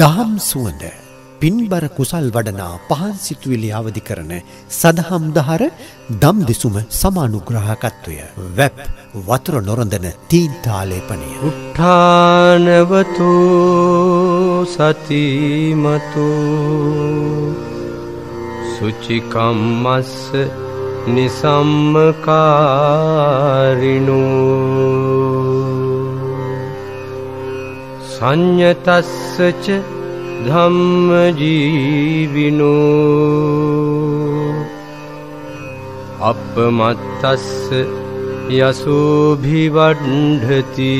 දහම් සුවඳ පින්බර කුසල් වඩනා පහන් සිතුවිලි අවදි කරන සදහම් දහර දම් දෙසුම සමානුග්‍රහකත්වය වැප් වතුර නොරඳන තීන්තාලේපනය උට්ඨානවතු සතිමතු සුචිකම්මස්ස නිසම්මකාරිනෝ සංයතස්සච ධම්ම ජීවිනෝ අපමත්තස්ස යසෝභිවඩ්ඩති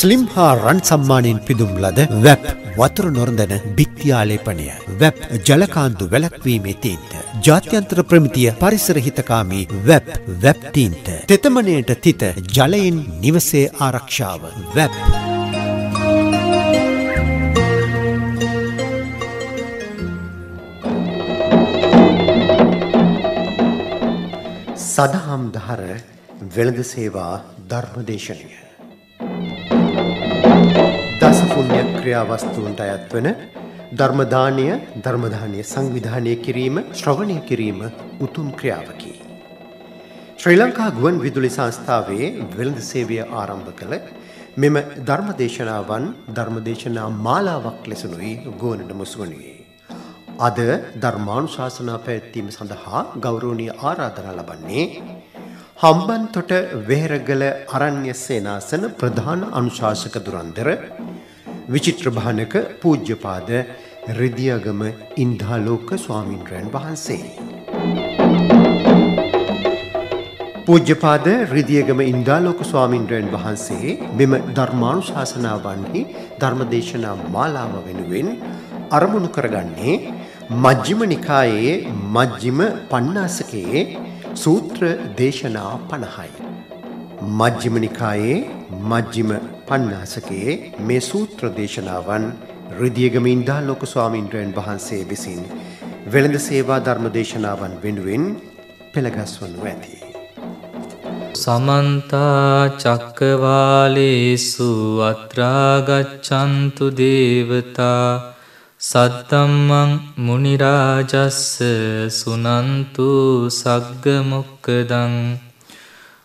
ස්ලිම් හා රන් සම්මානයෙන් පිදුම් ලද වැප් වතුර නොරඳන භික්තියාලේපනය වැප් ජලකාන්දු වැලක්වීමේ තීන්ත. ජාත්‍යන්තර ප්‍රමිතිය පරිසර හිතකාමී වැප් වැප් තීන්ත. තෙතමනයට තිත ජලයෙන් නිවසේ ආරක්ෂාව වැප්. සදහම් දහර වෙළඳ සේවා ධර්මදේශනය. පුණ්‍ය ක්‍රියා වස්තුන්ට අයත් වන ධර්ම දානය ධර්ම දානය සංවිධානය කිරීම ශ්‍රවණය කිරීම උතුම් ක්‍රියාවකි. ශ්‍රී ලංකා ගුවන් විදුලි සංස්ථාවේ වෙළඳ සේවය ආරම්භ කළ මෙම ධර්මදේශනාවන් ධර්මදේශනා මාලාවක් ලෙසනුයි ගෝනට මුස්වනුයේ. අද ධර්මානුශාසනා පැවැත්වීම සඳහා ගෞරෝණය ආරාධනා ලබන්නේ. හම්බන්තොට වෙහෙරගල අරණ්‍ය සේනාසන ප්‍රධාන අනුශාසක දුරන්දර විචිත්‍ර භානක පූජ්‍යපාද රිදියගම ඉන්දාලෝක ස්වාමින්ද්‍රයන් වහන්සේ. පූජ්‍යපාද රිදියගම ඉන්දාලෝක ස්වාමින්ද්‍රයන් වහන්සේ මෙම ධර්මානුශාසනාවන්හි ධර්මදේශනා මාලාව වෙනුවෙන් අරමුණු කරගන්නේ මජ්ජිම නිකායේ මජ්ජිම පණ්ණාසකයේ සූත්‍ර දේශනා 50යි. මජ්ජිම නිකායේ මජ්ජිම පණ්ඩාසකයේ මේ සූත්‍ර දේශනාවන් රිදියගමින් දා ලොක ස්වාමීන්ද්‍රයන් වහන්සේ විසින් වෙළඳ සේවා ධර්ම දේශනාවන් වෙනුවෙන් පෙළගස්වනු ඇති. සමන්තා චක්කවාලේසු අත්‍රාගච්ඡන්තු දේවතා සත්තම්මං මුනිරාජස්ස සුනන්තු සග්ගමොක්කදං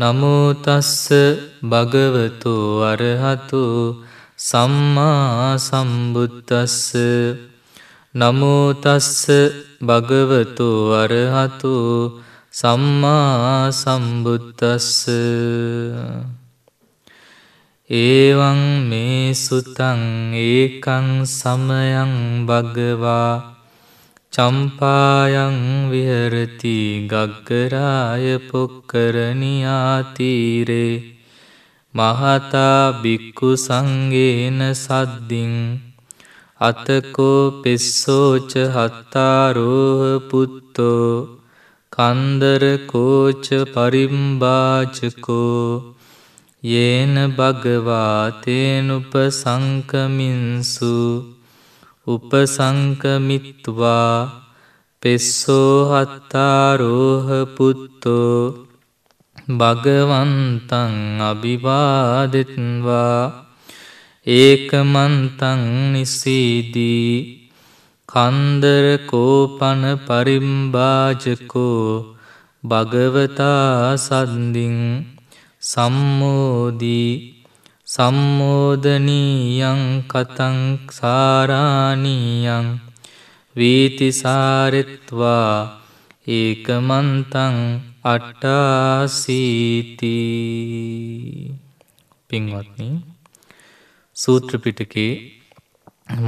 නමුතස්ස භගවතු අරහතු සම්මා සම්බුද්දස්ස නමුතස්ස භගවතු අරහතු සම්මා සම්බුද්දස්ස ඒවං මේ සුතං ඒකං සමයං භගවා චම්පායං විහරති ගක්කරාය පොක්කරණයාතීරේ මහතා බික්කු සංගේන සද්දිං අතකෝ පෙස්සෝච හත්තාරෝහ පුත්තෝ කන්දරකෝච පරිම්බාචකෝ යේන භගවාතේනුප සංකමින්සු උපසංකමිත්වා පෙස්සෝහත්තාරෝහපුත්තෝ භගවන්තං අභිවාදෙත්වා ඒකමන්තං නිසීදී කන්දර කෝපන පරිම්භාජකෝ භගවතා සන්දිින් සම්මෝදී සම්මෝධනීයං කතං සාරානීයං වීතිසාරෙත්වා ඒක මන්තං අට්ටාසීති පින්වත්න සූත්‍රපිටකේ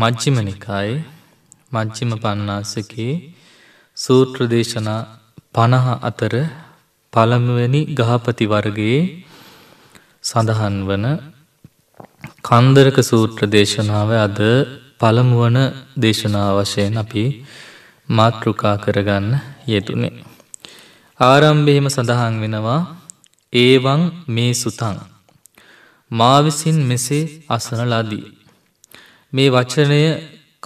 මජ්ජිම නිකායි මජ්ජිම පන්නාසකේ සූත්‍රදේශනා පණහ අතර පළමුවැනි ගහපති වර්ගයේ සඳහන් වන කන්දරක සූත්‍ර දේශනාව අද පළමුුවන දේශනාව වශයෙන් අපි මාතෘකා කරගන්න යෙතුනේ. ආරම්භෙහිම සඳහන් වෙනවා ඒවං මේ සුතං. මාවිසින් මෙසේ අසන ලදී. මේ වචනය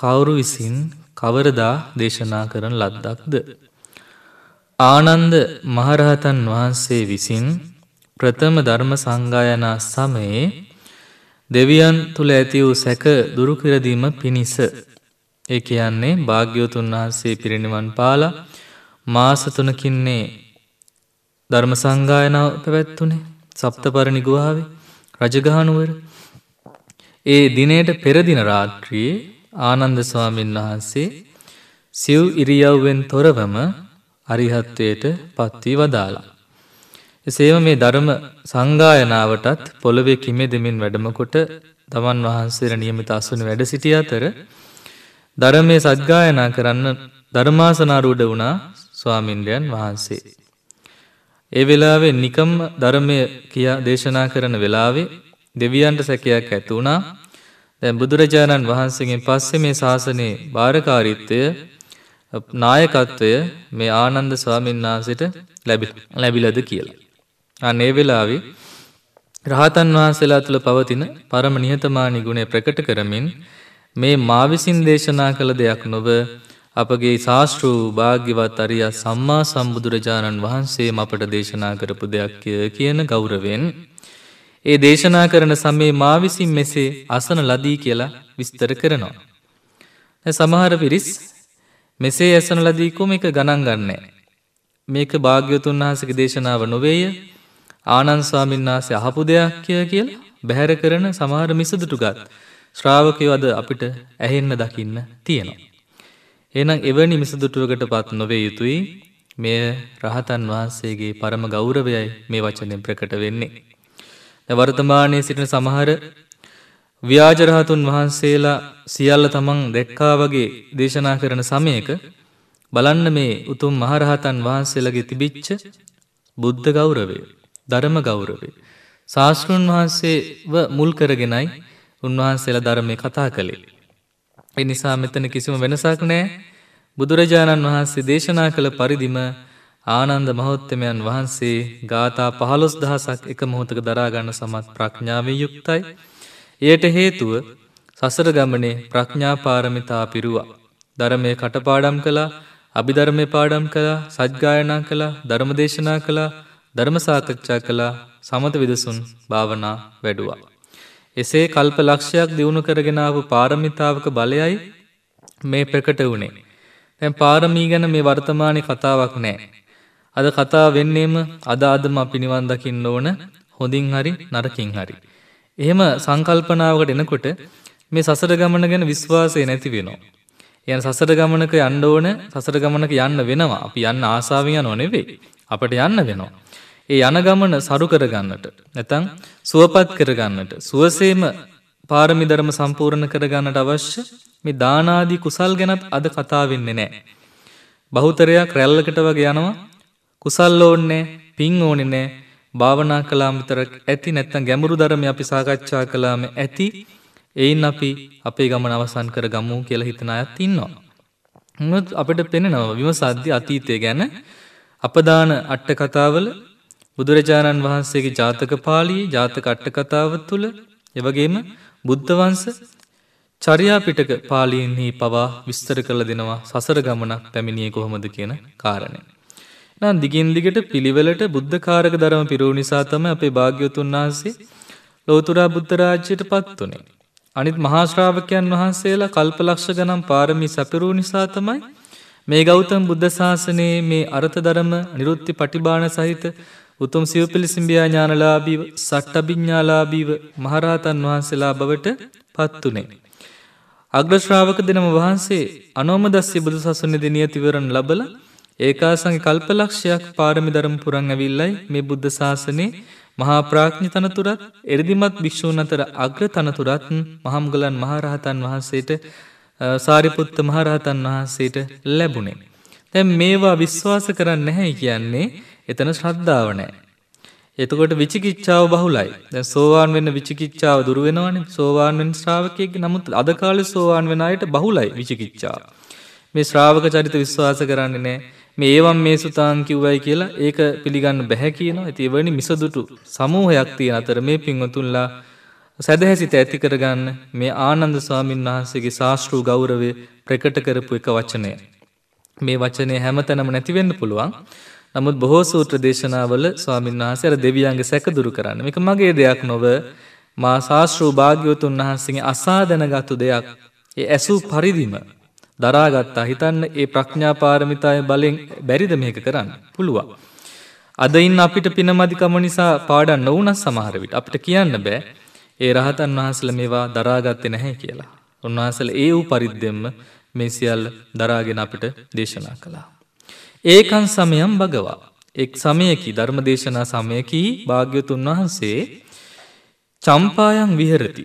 කවුරු විසින් කවරදා දේශනා කරන ලද්දක්ද. ආනන්ද මහරහතන් වහන්සේ විසින් ප්‍රථම ධර්ම සංගායනා සමයේ දෙවියන් තුළ ඇති වූ සැක දුරුකිරදීම පිණිස. ඒ කියන්නේ භාග්‍යවතුන් වහන්සේ පිරිනිවන් පාල මාසතුනකින්නේ ධර්ම සංගායනාව පැවැත්තුනේ සප්ත පරණි ගුවාවේ රජගහනුවර. ඒ දිනයට පෙරදින රාත්‍රියයේ ආනන්ද ස්වාමීන් වහන්සේ සිව් ඉරියව්වෙන් තොරවම අරිහත්වයට පත්වී වදාලා. එසේම මේ ධර්ම සංගායනාවටත් පොළොවේ කිමේ දෙමින් වැඩමකොට තමන් වහන්සේර නියමිත අස්සුන වැඩ සිටිය අතර ධර්මය සද්ගායනා කරන්න ධර්මාසනාරූඩ වුණා ස්වාමින්ද්‍රයන් වහන්සේ. ඒ වෙලාවේ නිකම් ධර්මය කියා දේශනා කරන වෙලාවේ දෙවියන්ට සැකයක් ඇති වුණා දැ බුදුරජාණන් වහන්සේගෙන් පස්සේ මේ ශාසනයේ භාරකාරිත්වය නායකත්වය මේ ආනන්ද ස්වාමීන් වහන්සට ලැබිලද කියලා. අනේ වෙලාවේ රහතන් වහන්සේලා තුළ පවතින පරම නිහතමානී ගුණය ප්‍රකට කරමින් මේ මා විසින් දේශනා කළ දෙයක් නොව අපගේ ශාස්ත්‍ර වූ භාග්‍යවත් අරිය සම්මා සම්බුදුරජාණන් වහන්සේම අපට දේශනා කරපු දෙයක් කියන ගෞරවෙන් ඒ දේශනා කරන සමේ මා විසින් මෙසේ අසන ලදී කියලා විස්තර කරනවා. සමහර පිරිස් මෙසේ ඇසන ලදී කොම එක ගණන් ගන්නෑ. මේක භාග්‍යවතුන් වහන්සේගේ දේශනාව නොවේය ආනන් ස්වාමින්නාසේ අහපු දෙයක් කිය කියලා බැහැර කරන සමහර මිසදුටු ගත් ශ්‍රාවකයවද අපිට ඇහෙන්න දකින්න තියෙනවා. එනම් එවැනි මිසදුටුවකට පත් නොවේ යුතුයි මෙය රහතන් වහන්සේගේ පරම ගෞරවයයි මේ වචනෙන් ප්‍රකට වෙන්නේ. වර්තමානයේ සිටින සමහර ව්‍යාජරහතුන් වහන්සේලා සියල්ල තමන් දැක්කා වගේ දේශනා කරන සමයක බලන්න මේ උතුම් මහරහතන් වහන්සේලගේ තිබිච්ච බුද්ධ ගෞරවය. ධර්ම ගෞරවේ. ශාස්තෘන් වහන්සේව මුල් කරගෙනයි උන්වහන්සේලා ධර්මය කතා කළේ. එ නිසා මෙතන කිසිම වෙනසක් නෑ බුදුරජාණන් වහන්සේ දේශනා කළ පරිදිම ආනන්ද මහොත්තමයන් වහන්සේ ගාථා පහළොස් දහසක් එක මොහොතක දරාගන්න සමත් ප්‍රඥාවේ යුක්තයි. එයට හේතුව සසර ගමනේ ප්‍රඥාපාරමිතා පිරුවා. ධරමය කටපාඩම් කළා අභිධර්මය පාඩම් කළා සජ්ගායනා කළා ධර්මදේශනා කළා ධර්මසාකච්ඡා කළා සමත විදසුන් භාවනා වැඩුවා. එසේ කල්ප ලක්ෂයක් දියුණු කරගෙනාව පාරමිතාවක බලයයි මේ ප්‍රකට වුණේ. තැන් පාරමී ගැන මේ වර්තමානය කතාවක් නෑ. අද කතා වෙන්නේම අද අදම අපි නිවන් දකින්න ඕන හොඳින් හරි නරකින් හරි. එහෙම සංකල්පනාවකට එනකොට මේ සසර ගමන ගැන විශ්වාසය නැති වෙනවා. යන සසර ගමනක යන්න ඕන සසර ගමනක යන්න වෙනවා. අපි යන්න ආසාවෙන් යනෝ නෙවෙයි. අපට යන්න වෙනවා. ඒ යන ගමන සරු කරගන්නට නැතන් සුවපත් කරගන්නට සුවසේම පාරමිධරම සම්පූර්ණ කරගන්නට අවශ්‍ය මේ දානාදී කුසල් ගැනත් අද කතා වෙන්නේ නෑ. බහුතරයක් රැල්ලකට වගේ යනවා කුසල් ඕන්නේ පින් ඕනෙ නෑ භාවනා කලාම විතරක් ඇති නැත්තම් ගැඹුරු ධර්ම අපි සාකච්ඡා කළාම ඇති එයින් අපි අපේ ගමන අවසන් කර ගමු කියලා හිතන අයත් ඉන්නවා. මොකද අපිට පෙනෙනවා විමසද්දී අතීතය ගැන අපදාන අට කතාවල බුදුරජාණන් වහන්සේගේ ජාතක පාලී ජාතක අට්ට කතාව තුළ එවගේම බුද්ධවංස චරියාපිටක පාලීන්හි පවා විස්තර කළ දෙනවා සසර ගමනක් පැමිණිය කොහොමද කියන කාරණය. නම් දිගින් දිගට පිළිවෙලට බුද්ධකාරක ධර්ම පිරූ නිසා තම අපේ භාග්‍යවතුන් වහන්සේ ලෝතුරා බුද්ධරාජ්‍යයට පත් වනේ. අනිත් මහාශ්‍රාවකයන් වහන්සේලා කල්පලක්ෂ ගනම් පාරමි සැපිරූ නිසා තමයි මේ ගෞතම් බුද්ධ ශාසනයේ මේ අර්ථ ධර්ම නිරුත්ති පටිබාන සහිත උතුම් සිව පිළිසිම්බියා ඥානලාබීව සට්ටබිඤ්ඥාලාබීව මහරහතන් වහන්සේලා බවට පත්තුනේ. අග්‍රශ්‍රාවක දෙනම වහන්සේ අනෝමදස්්‍ය බුදු සසුනෙද නියතිවරණ ලබල ඒකාසං කල්පලක්ෂයක් පාරමි දරම් පුරං ඇවිල්ලයි මේ බුද්ධ ශාසනය මහා ප්‍රාඥ තනතුරත් එරදිමත් භික්‍ෂූන් අතර අග්‍ර තනතුරත් මහම්ගලන් මහරහතන් වහන්සේට සාරිපුත්ත මහරහතන් වහන්සේට ලැබුණේ. තැන් මේවා විශ්වාස කරන්න නැහැ කියන්නේ එතන ශ්‍රද්ධාව නෑ. එතකොට විචිකිච්ඡාව බහුලයි. දැන් සෝවාන් වෙන්න විචිකිච්ඡාව දුර වෙනවනේ. සෝවාන් වෙන ශ්‍රාවකයෙක් නමුත් අද කාලේ සෝවාන් වෙන අයට බහුලයි විචිකිච්ඡාව. මේ ශ්‍රාවක චරිත විශ්වාස කරන්නේ නැහැ. මේ ඒවම් මේ සුතාන් කිව්වයි කියලා ඒක පිළිගන්න බෑ කියනවා. ඉතින් එවැනි මිසදුටු සමූහයක් තියෙන අතර මේ පින්වතුන්ලා සදහැසිත ඇති කරගන්න මේ ආනන්ද ස්වාමීන් වහන්සේගේ ශාස්ත්‍රීය ගෞරවය ප්‍රකට කරපු එක වචනය. මේ වචනේ හැමතැනම නැති වෙන්න පුළුවන්. නමුත් බොහෝ සූත්‍ර දේශනාවල ස්වාමීන් වහන්සේ අර දෙවියන්ගේ සැකදුරු කරන්න එක මගේ දෙයක් නොව මා ශාස්ත්‍රූ භාග්‍යවතුන් වහන්සේගේ අසා දැනගත්තු දෙයක් ඒ ඇසූ පරිදිම දරාගත්තා හිතන්න ඒ ප්‍රඥාපාරමිතාය බලෙන් බැරිද මේක කරන්න පුළුවන්. අදයින් අපිට පිනමදිකම නිසා පාඩන් නොවනස් සමහරවිට අපිට කියන්න බෑ ඒ රහතන් වහන්සල මේවා දරාගත්ත නැහැ කියලා. උන්වහන්සල ඒ වූ පරිද්දෙම්ම මේ සියල් දරාගෙන අපිට දේශනා කලා. ඒකන් සමයම් භගවා. එක් සමයකි ධර්මදේශනා සමයකී භාග්‍යතුන් වහන්සේ චම්පායන් විහරති.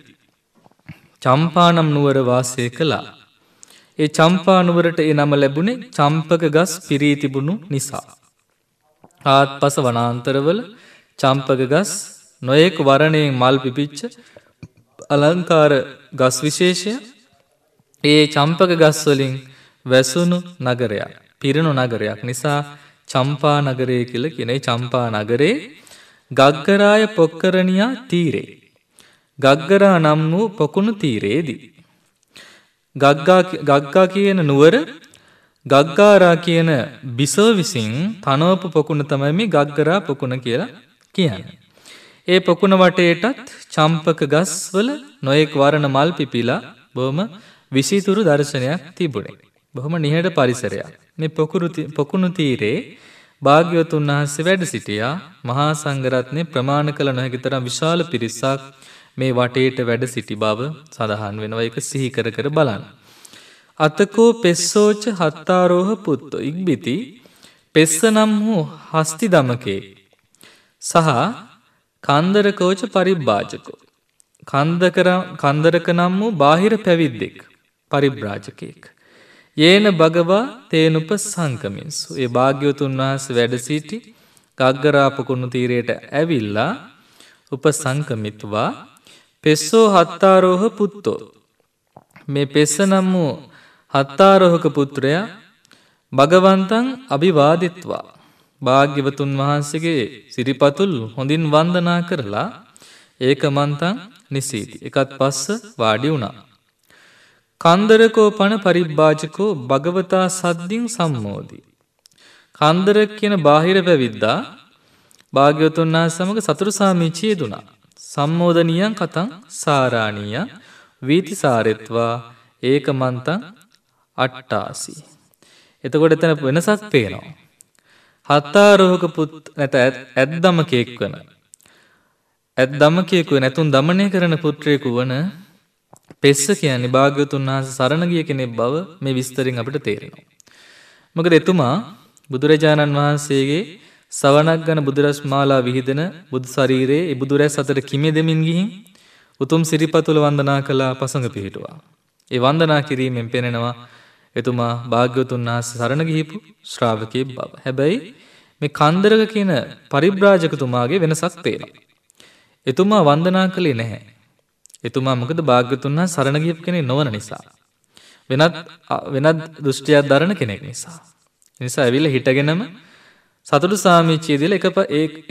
චම්පානම් නුවර වාසය කළා. ඒ චම්පානුවරට ඒ නම ලැබුණේ චම්පක ගස් පිරී තිබුණු නිසා. ආත් පස වනාන්තරවල චම්පක ගස් නොයෙක් වරණයෙන් මල් පිපිච්ච අලංකාර ගස් විශේෂය ඒ චම්පක ගස්වලින් වැසුණු නගරයා. පිරණු නගරයක් නිසා චම්පා නගරය කියල කියනේ චම්පා නගරේ ගග්ගරාය පොක්කරණයා තීරේ. ගග්ගරා නම් වූ පොකුණු තීරේදී. ගග්ගා කියන නුවර ගග්ගාරා කියන බිසෝ විසින් තනෝප පොකුණ තමයි මේ ගග්ගරා පොකුණ කියලා කියන්න. ඒ පොකුණ වටේටත් චම්පක ගස්වල නොයෙක් වරණ මල් පිපිලා බොහොම විසිතුරු දර්ශනයක් තිබුණේ. බොහොම නිහඬ පරිසරයක්. මේ පොකුණු තීරේ භාග්‍යවතුන් වහන්සේ වැඩ සිටියා මහා සංඝරත්නය ප්‍රමාණ කළ නොහැකි තරම් විශාල පිරිසක් මේ වටේට වැඩ සිටි බව සඳහන් වෙනවා එක සිහි කර කර බලන්න. අතකෝ පෙස්සෝච හත්තාරෝහ පුත්තෝ ඉක්බිති පෙස්ස නම් වූ හස්ති දමකේ සහ කන්දරකෝච පරිබ්භාජකෝ කන්දක නම් වූ බාහිර පැවිද්දෙක් පරිබ්‍රාජකයෙක්. ඒන භගවා තේනුප සංකමින්සු. ඒ භාග්‍යවතුන් වහස වැඩසිටි ගග්ගරාපකුණු තීරයට ඇවිල්ලා උප සංකමිත්වා පෙස්සෝ හත්තාරෝහ පුත්තෝ. මේ පෙස්ස නම් වූ හත්තාරෝහක පුත්‍රයා භගවන්තන් අභිවාදිත්වා. භාග්‍යවතුන් වහන්සේගේ සිරිපතුල් හොඳින් වන්දනා කරලා ඒක මන්තන් නිසීති. එකත් පස්ස වාඩි වුණා. කන්දරකෝ පන පරිබ්භාජකෝ භගවතා සද්ධින් සම්මෝදී. කන්දර කියන බාහිර පැවිද්දා භාග්‍යවතුන් වහ සමඟ සතුරු සාමිචිය දුනා. සම්මෝධනියන් කතන් සාරාණීය වීතිසාරෙත්වා ඒක මන්තන් අට්ටාසි. එතකොට එතන වෙනසක් පේනවා. හත්තාරෝහක පුත් නැත ඇත් දමකයෙක් වන. ඇත් දමකයෙකු නැතුන් දමනය කරන පුත්‍රයෙකු වන පෙස්ස කියන්නේ භාග්‍යවතුන් වහන්සේ සරණ ගිය කෙනෙක් බව මේ විස්තරින් අපිට තේරෙනවා. මොකද එතුමා බුදුරජාණන් වහන්සේගේ සවනක් ගන බුදුරස් මාලා විහිදෙන බුදු ශරීරයේ ඉබුදු රැස් අතර කිමෙදෙමින් ගිහින් උතුම් සිරිපතුල වන්දනා කළා පසඟ පිහිටුවා. ඒ වන්දනා කිරීමෙන් පෙනෙනවා එතුමා භාග්‍යවතුන් වහන්සේ සරණ ගිහිපු ශ්‍රාවකයෙක් බව. හැබැයි මේ කන්දරක කියන පරිබ්‍රාජකතුමාගේ වෙනසක් තේරෙනවා. එතුමා වන්දනා කළේ නැහැ. එතුමා මොකද භාග්‍යතුන් හා සරණ ගියපු කෙනෙක් නොවන නිසා. වෙනත් වෙනත් දෘෂ්ටියක් දරන කෙනෙක් නිසා. නිසා ඇවිල්ල හිටගෙනම සතුටු සාමිච්චිය දිල එක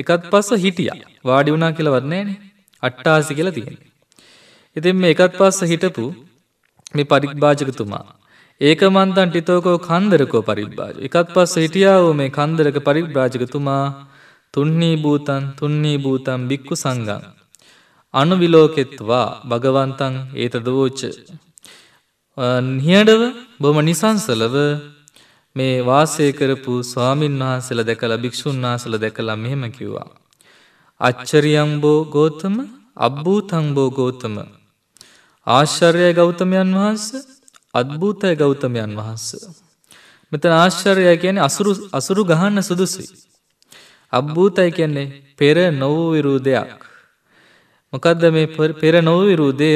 එකත් පස්ස හිටිය වාඩි වුණා කියලවත්නෑන අට්ටාසි කියලා තියෙන. ඉතින් මේ එකත් පස්ස හිටපු මේ පරික්භාජකතුමා. ඒක මන්තන් ටිතෝකෝ කන්දරකෝ පරිබ්භාජ එකත් පස්ස හිටියාව මේ කන්දරක පරිබ්‍රාජකතුමා තුන්නේ භූතන් තුන්නේ භූතන් බික්කු සංගන් අනුවිලෝකෙත්වා භගවන්තන් ඒතදවෝච්ච. නිහඩව බොම නිසංසලව මේ වාසය කරපු ස්වාමීන් වහන්සල දැකළ භික්‍ෂූන් වහසල දැකලා මෙහෙම කිව්වා. අච්චරියම්බෝ ගෝතම අබ්භූතංබෝ ගෝතම. ආශ්චර්යය ගෞතමයන් වහන්ස අත්භූතය ගෞතමයන් වහන්ස. මෙතන ආශ්චර්යය කියන අසුරු ගහන්න සුදුසුයි. අබ්භූතයි කියන්නේ පෙර නොවූ විරූ දෙයක්. මොකද්ද මේ පෙර නොවිරු දෙය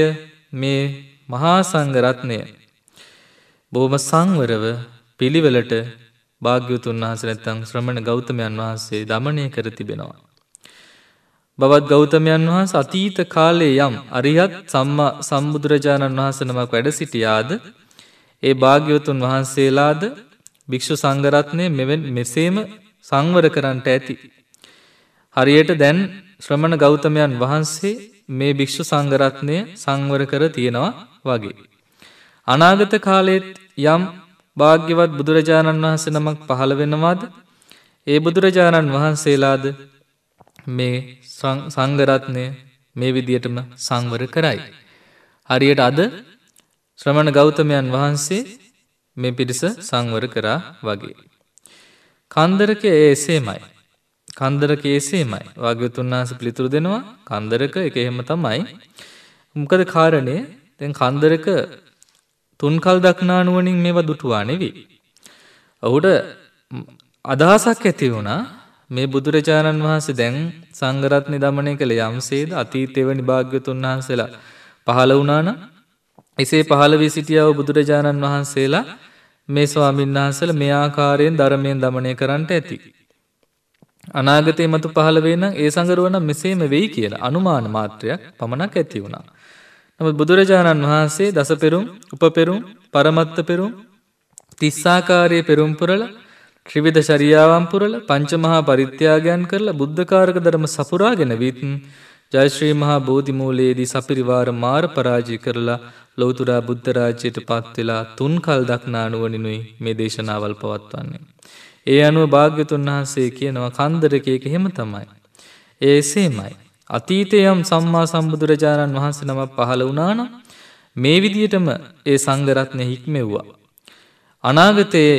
මේ මහා සංඝරත්නය බොහොම සංවරව පිළිවෙලට භාග්‍යවතුන් වහන්සේ නැත්තම් ශ්‍රමණ ගෞතමයන් වහන්සේ দমনය කර තිබෙනවා. බවත් ගෞතමයන් වහන්සේ අතීත කාලයේ යම් අරිහත් සම්මා සම්බුදුරජාණන් වහන්සේ නමක් වැඩ සිටියාද ඒ භාග්‍යවතුන් වහන්සේලාද භික්ෂු සංඝරත්නය මෙසේම සංවර කරන්නට ඇති. හරියට දැන් ශ්‍රමණ ගෞතමයන් වහන්සේ මේ භික්‍ෂු සංගරත්නය සංවර කර තියෙනවා වගේ. අනාගත කාලෙත් යම් භාග්‍යවත් බුදුරජාණන් වහන්සේ නමක් පහළ වෙනවාද ඒ බුදුරජාණන් වහන්සේලාද මේ සංගරත්නය මේ විදියටම සංවර කරයි. හරියට අද ශ්‍රමණ ගෞතමයන් වහන්සේ මේ පිරිස සංවර කරා වගේ. කන්දරක එසේමයි. කන්දර කේසේමයි වගතුන් වහස පිළිතුරු දෙනවා කන්දරක එක එහෙම තමයි. මොකද කාරණය තැන් කන්දරක තුන්කල් දක්නානුවනින් මේවා දුටුවා නෙවී. ඔහුට අදහසක් ඇති වුණා මේ බුදුරජාණන් වහන්සේ දැන් සංගරත්නය දමනය කළ යම්සේද අතීත එවැනි භාග්‍යතුන් වහන්සේලා පහළ වුණාන එසේ පහළ වී සිටියාව බුදුරජාණන් වහන්සේලා මේ ස්වාමින්වහන්සල මේ ආකාරයෙන් ධර්මයෙන් දමනය කරන්නට ඇති. අනාගතය මතු පහළ වෙන ඒ සඟරුවන මෙසේම වෙයි කියලා අනුමාන මාත්‍රයක් පමණක් ඇති වුණා. නමුත් බුදුරජාණන් වහන්සේ දස පෙරුම් උපපෙරුම් පරමත්ත පෙරුම් තිස්සාකාරය පෙරුම්පුරල ත්‍රිවිධ ශරියාවම්පුරල පංචමහා පරිත්‍යාගයන් කරලා බුද්ධකාරක ධර්ම සපුරාගෙන වීතුන් ජයශ්‍රී මහා බෝධිමූලයේදී සපිරිවාර මාර පරාජය කරලා ලෞතුරා බුද්ධරාජයට පත්වෙලා තුන් කල් දක්නා නුවනිනුයි මේ දේශනාවල් පවත්වන්නේ. ඒ අනුව භාග්‍යතුන් වහන්සේ කියනවා කන්දරකයක හෙම තමයි. ඒ එසේමයි. අතීතයම් සම්මා සම්බුදුරජාණන් වහන්සේ නම පහළ වුණාන මේ විදියටම ඒ සංගරත්නය හික්මෙව්වා. අනාගතයේ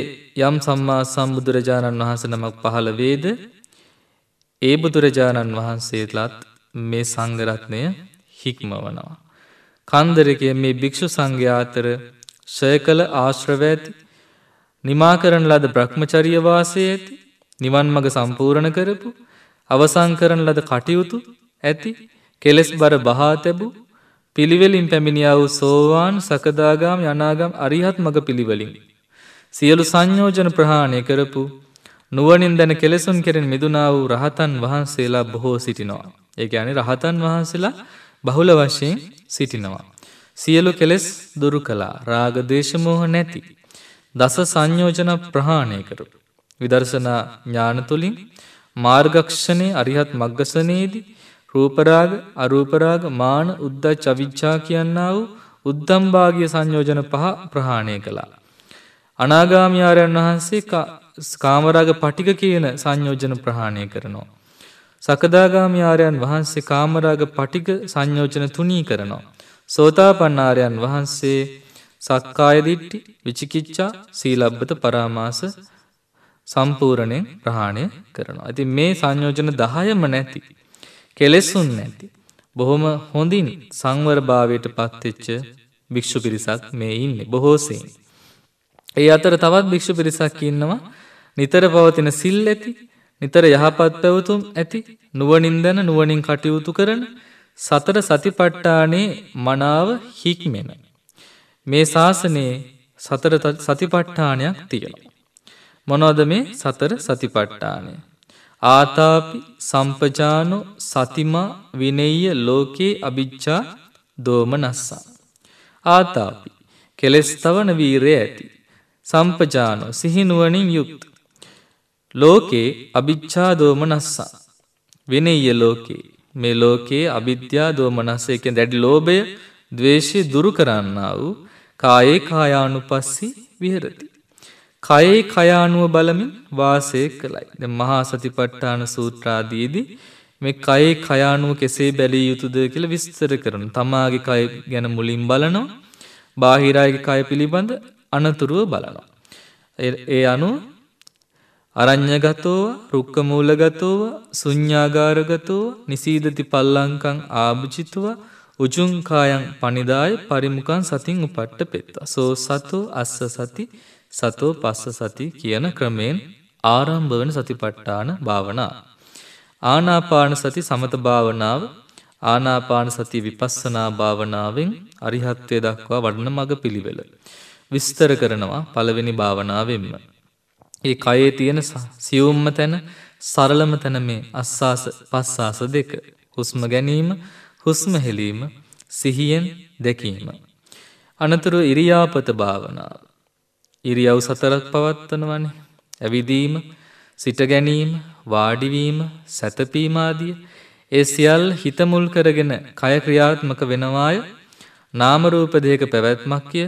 යම් සම්මා සම්බුදුරජාණන් වහස නමක් පහළ වේද ඒ බුදුරජාණන් වහන්සේටලත් මේ සංගරත්නය හික්මවනවා. කන්දරකය මේ භික්‍ෂු සංඝ්‍යාතර ශය කළ ආශ්‍රව ඇති නිමා කරන ලද බ්‍රහ්මචරිය වාසය ඇති නිවන් මඟ සම්පූර්ණ කරපු අවසන් කරන ලද කටයුතු ඇති කෙලෙස් බර බහා තැබූ පිළිවෙලින් පැමිණියා වූ සෝවාන් සකදාගාම යනාගම් අරිහත් මඟ පිළිවෙලින්. සියලු සංයෝජන ප්‍රහාණය කරපු නුවනින් දැන කෙලෙසුන් කෙරෙන් මිදුනා වූ රහතන් වහන්සේලා බොහෝ සිටිනවා. ඒක අනි රහතන් වහන්සේලා බහුල වශයෙන් සිටිනවා. සියලු කෙලෙස් දුරු කලා රාගදේශමෝහ නැති දස සංයෝජන ප්‍රහාණය කරු. විදර්ශනා ඥාන තුළින් මාර්ගක්ෂණය අරිහත් මග්ගසනයේදී රූපරාග අරූපරාග මාන උද්දා චවිච්චා කියන්නා වූ උද්දම්භාගිය සංයෝජන පහ ප්‍රහාණය කළා. අනාගාමියාරයන් වහන්සේ කාමරාග පටික කියන සංයෝජන ප්‍රහාණය කරනවා. සකදාගාමියාරයන් වහන්සේ කාමරාග පටික සංයෝජන තුනී කරනවා. සෝතාපන්නාරයන් වහන්සේ සක්කායදිට්ටි විචිකිච්චා සීලබ්බත පරාමාස සම්පූරණයෙන් ප්‍රහාණය කරනවා. ඇති මේ සංයෝජන දහයම නැති. කෙලෙස්සුන් නැති. බොහොම හොඳින් සංවරභාවයට පත්තිච්ච භික්‍ෂු පිරිසක් මේ ඉන්න බොහෝසයෙන්. ඒ අතර තවත් භික්‍ෂු පිරිසක් ඉන්නවා නිතර පවතින සිල් ඇති නිතර යහපත් පැවතුම් ඇති නුවනින් දැන නුවනින් කටයුතු කරන සතර සතිපට්ටානේ මනාව හික්මෙන. මේ ශාසනයේ සතර සතිපට්ඨානයක් තියෙනවා. මොනවද මේ සතර සතිපට්ඨානය? ආතාපි සම්පජානෝ සතිමා විනෙය්‍ය ලෝකේ අභිච්ඡා දෝමනස්සා. ආතාපි කෙලෙස් තවන වීරය ඇති. සම්පජානෝ සිහිනුවණින් යුක්ත. ලෝකේ අභිච්ඡා දෝමනස්සා. විනෙය්‍ය ලෝකේ මේ ලෝකයේ අවිද්‍යා දෝමනස්ස එකෙන් දැඩි ලෝභය, ද්වේෂය දුරු කරන්නා වූ කායේ කායානුපස්සී විහෙරති. කයේ කයානුව බලමින් වාසය කළයි. ද මහා සතිපට්ඨාන සූත්‍රාදීදී මේ කයේ කයානුව කෙසේ බැලිය යුතුද කියල විස්තර කරන තමාගේ කය ගැන මුලින් බලනවා බාහිරායගේ කය පිළිබඳ අනතුරුව බලනවා. ඒ අනු අරං්ඥගතෝව රුක්කමූලගතෝව සුඥ්ඥාගාරගතෝව නිසීදති පල්ලංකං ආභචිතුව උජුංකායන් පනිදාය පරිමුකන් සතින් උපට්ට පෙත්තා. සෝ සතෝ අස්ස සති සතෝ පස්ස සති කියන ක්‍රමයෙන් ආරම්භ වන සතිපට්ඨාන භාවනා. ආනාපාන සති සමත භාවනාව ආනාපාන සති විපස්සනා භාවනාවෙන් අරිහත්වය දක්වා වඩන මඟ පිළිවෙල. විස්තර කරනවා පළවෙනි භාවනාවෙන්ම. ඒ කයේ තියෙන සියුම්ම තැන සරලම තැන මේ අස්සාස පස්සාස දෙක. හුස්ම ගැනීම හුස්ම හෙලීම සිහියෙන් දැකීම. අනතුරු ඉරියාපත භාවනාව. ඉරියව් සතරක් පවත්වනවන ඇවිදීම සිට ගැනීම වාඩිවීම සැතපීමාදිය ඒ සියල් හිතමුල් කරගෙන කය ක්‍රියාත්මක වෙනවාය නාමරූපදයක පැවැත්මක් කිය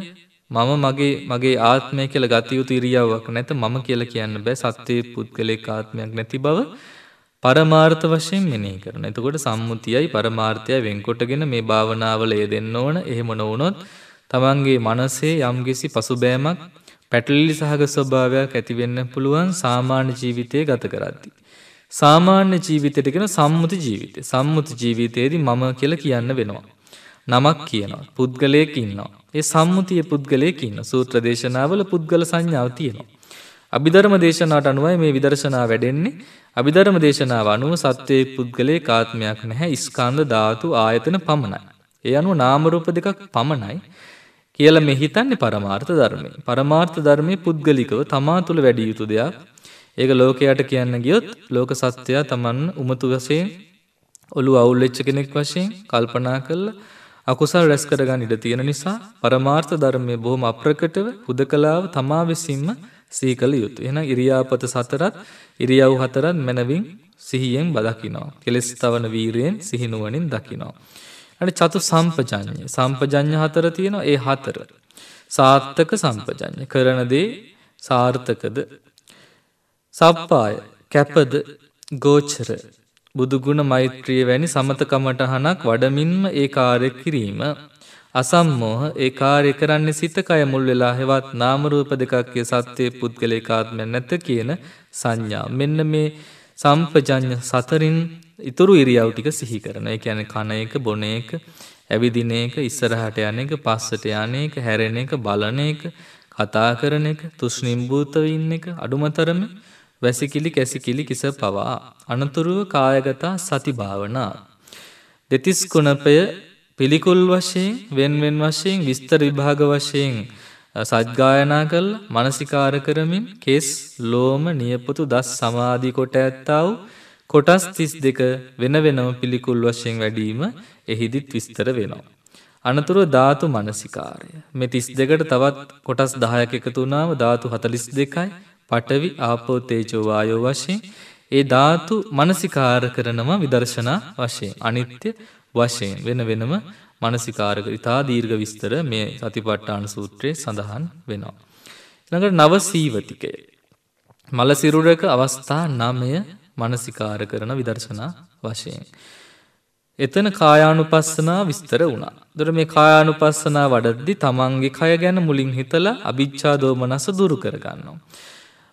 මම මගේ මගේ ආත්මය කියල ගතයුතු ඉරියාවක් නැත මම කියල කියන්න බෑ සත්‍යය පුද්ගලෙක් ආත්මයක් නැති බව පරමාර්ථ වශයෙන් මෙනෙහි කරන. එතකොට සම්මුතියයි පරමාර්ථය වෙන්කොටගෙන මේ භාවනාවල යෙදෙන්න ඕන. එහෙම නොවුනොත් තමන්ගේ මනසේ යම්කිසි පසුබෑමක් පැටලිලි සහගත ස්වභාවයක් ඇති වෙන්න පුළුවන් සාමාන්‍ය ජීවිතයේ ගත කරද්දී. සාමාන්‍ය ජීවිතයට කියන සම්මුති ජීවිතය. සම්මුති ජීවිතයේදී මම කියලා කියන්න වෙනවා. නමක් කියනවා. පුද්ගලයෙක් ඉන්නවා. ඒ සම්මුතිය පුද්ගලයෙක් ඉන්න. සූත්‍ර දේශනාවල පුද්ගල සංඥාව තියෙනවා. අභිධර්ම දේශනාවට අනුවයි මේ විදර්ශනා වැඩෙන්නේ. අභිධර්ම දේශනාව අනුව සත්වයේ පුද්ගලයේ කාත්මයක් නැහැ ස්කන්ධ ධාතු ආයතන පමණයි. ඒ අනුව නාම රූප දෙකක් පමණයි කියලා මේ හිතන්නේ පරමාර්ථ ධර්මය. පරමාර්ථ ධර්මයේ පුද්ගලිකව තමා තුළ වැඩි යුතු දෙයක්. ඒක ලෝකයට කියන්න ගියොත් ලෝක සත්‍යය තමන් උමතු වශයෙන් ඔළු අවුල් වෙච්ච කෙනෙක් වශයෙන් කල්පනා කළා අකුසල් රැස්කරගන්න ඉඩ තියෙන නිසා පරමාර්ථ ධර්මය බොහොම අප්‍රකටව හුදකලාව තමා විසින්ම සීකළ යුතු. එන ඉරියාපත සතරත් ඉරියව් හතරත් මැනවින් සිහියෙන් බදකිනවා. කෙලෙස් තවන වීරයෙන් සිහිනුවනින් දකිනවා. ඇට චතු සම්පජඥය සම්පජඥ හතර තියෙනවා ඒ හතර. සාර්ථක සම්පජඥ කරනදේ සාර්ථකද. සප්පාය කැපද ගෝචර බුදුගුණ මෛත්‍රිය වැනි සමතකමටහනක් වඩමින්ම ඒ කාර්ය කිරීම. අසම්මෝහ ඒ කාර්ය කරන්නේ සිත කය මුල් වෙලා හෙවත් නාමරූප දෙකක්ය සත්‍යය පුද්ගල එකාත්ම නැත කියන සංඥා. මෙන්න මේ සම්පජඥ සතරින් ඉතුරු ඉරියව් ටික සිහි කරන එක යන කන එක බොන එක ඇවිදින එක ඉස්සරහට යන එක පස්සට යන එක හැරෙන එක බලන එක කතා කරන එක තුෂ්නිම්භූතව ඉන්න එක අඩුමතරම වැසිකිලි කැසිකිලි කිස පවා. අනතුරුව කායගතා සතිභාවනා. දෙතිස් කුණපය පිළිකුල් වශයෙන් වෙන්වෙන් වශයෙන් විස්තර විභාග වශයෙන් සද්ගායනා කල් මනසිකාර කරමින් කෙස් ලෝම නියපොතු දස් සමාධී කොට ඇත්තාව කොටස් තිස් දෙක වෙන වෙනම පිළිකුල් වශයෙන් වැඩීම එහිදිත් විස්තර වෙනවා. අනතුරුව ධාතු මනසිකාරය. මෙ තිස් දෙකට තවත් කොටස් දායක එකතුනාව ධාතු හතලිස් දෙකයි පටවි ආපෝතේජෝ වායෝ වශයෙන් ඒ ධාතු මනසිකාර කරනවා විදර්ශනා වශයෙන් අනිත්‍ය වශයෙන් වෙන වෙනම මනසිකාරක ඉතා දීර්ඝ විස්තර මේ සතිපට්ඨාන සූත්‍රයේ සඳහන් වෙනවා. ළඟට නව සීවතිකය. මලසිරුරක අවස්ථා නමය මනසිකාර කරන විදර්ශනා වශයෙන්. එතන කායානුපස්සනා විස්තර වුණා. දොර මේ කායානුපස්සනා වඩද්දි තමන්ගේ කය ගැන මුලින් හිතලා අභිච්ඡා දෝමනස දුරු කරගන්නවා.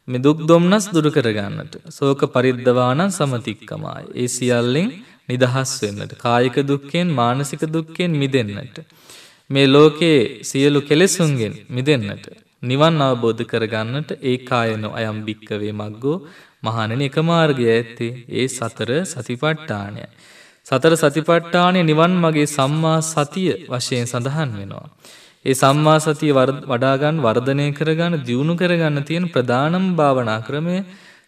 මෙදුක් දොම්නස් දුරුකරගන්නට. සෝක පරිද්ධවානන් සමතික්කමයි. ඒ සියල්ලෙන් නිදහස් වෙන්නට. කායික දුක්කෙන් මානසික දුක්කෙන් මිදන්නට. මේ ලෝකයේ සියලු කෙලෙසුන්ගෙන් මිදන්නට. නිවන් අවබෝධ කරගන්නට ඒ කායනො අයම් භික්කවේ මක්ගෝ මහණන එක මාර්ගය ඇත්තේ ඒ සතර සතිපට්ඨානය. සතර සතිපට්ඨානය නිවන් මගේ සම්මා සතිය වශයෙන් සඳහන් වෙනවා. ඒ සම්මා සතිය වඩා ගන්න වර්ධනය කර ගන්න දියුණු කර ගන්න තියෙන ප්‍රධානම භාවනා ක්‍රමය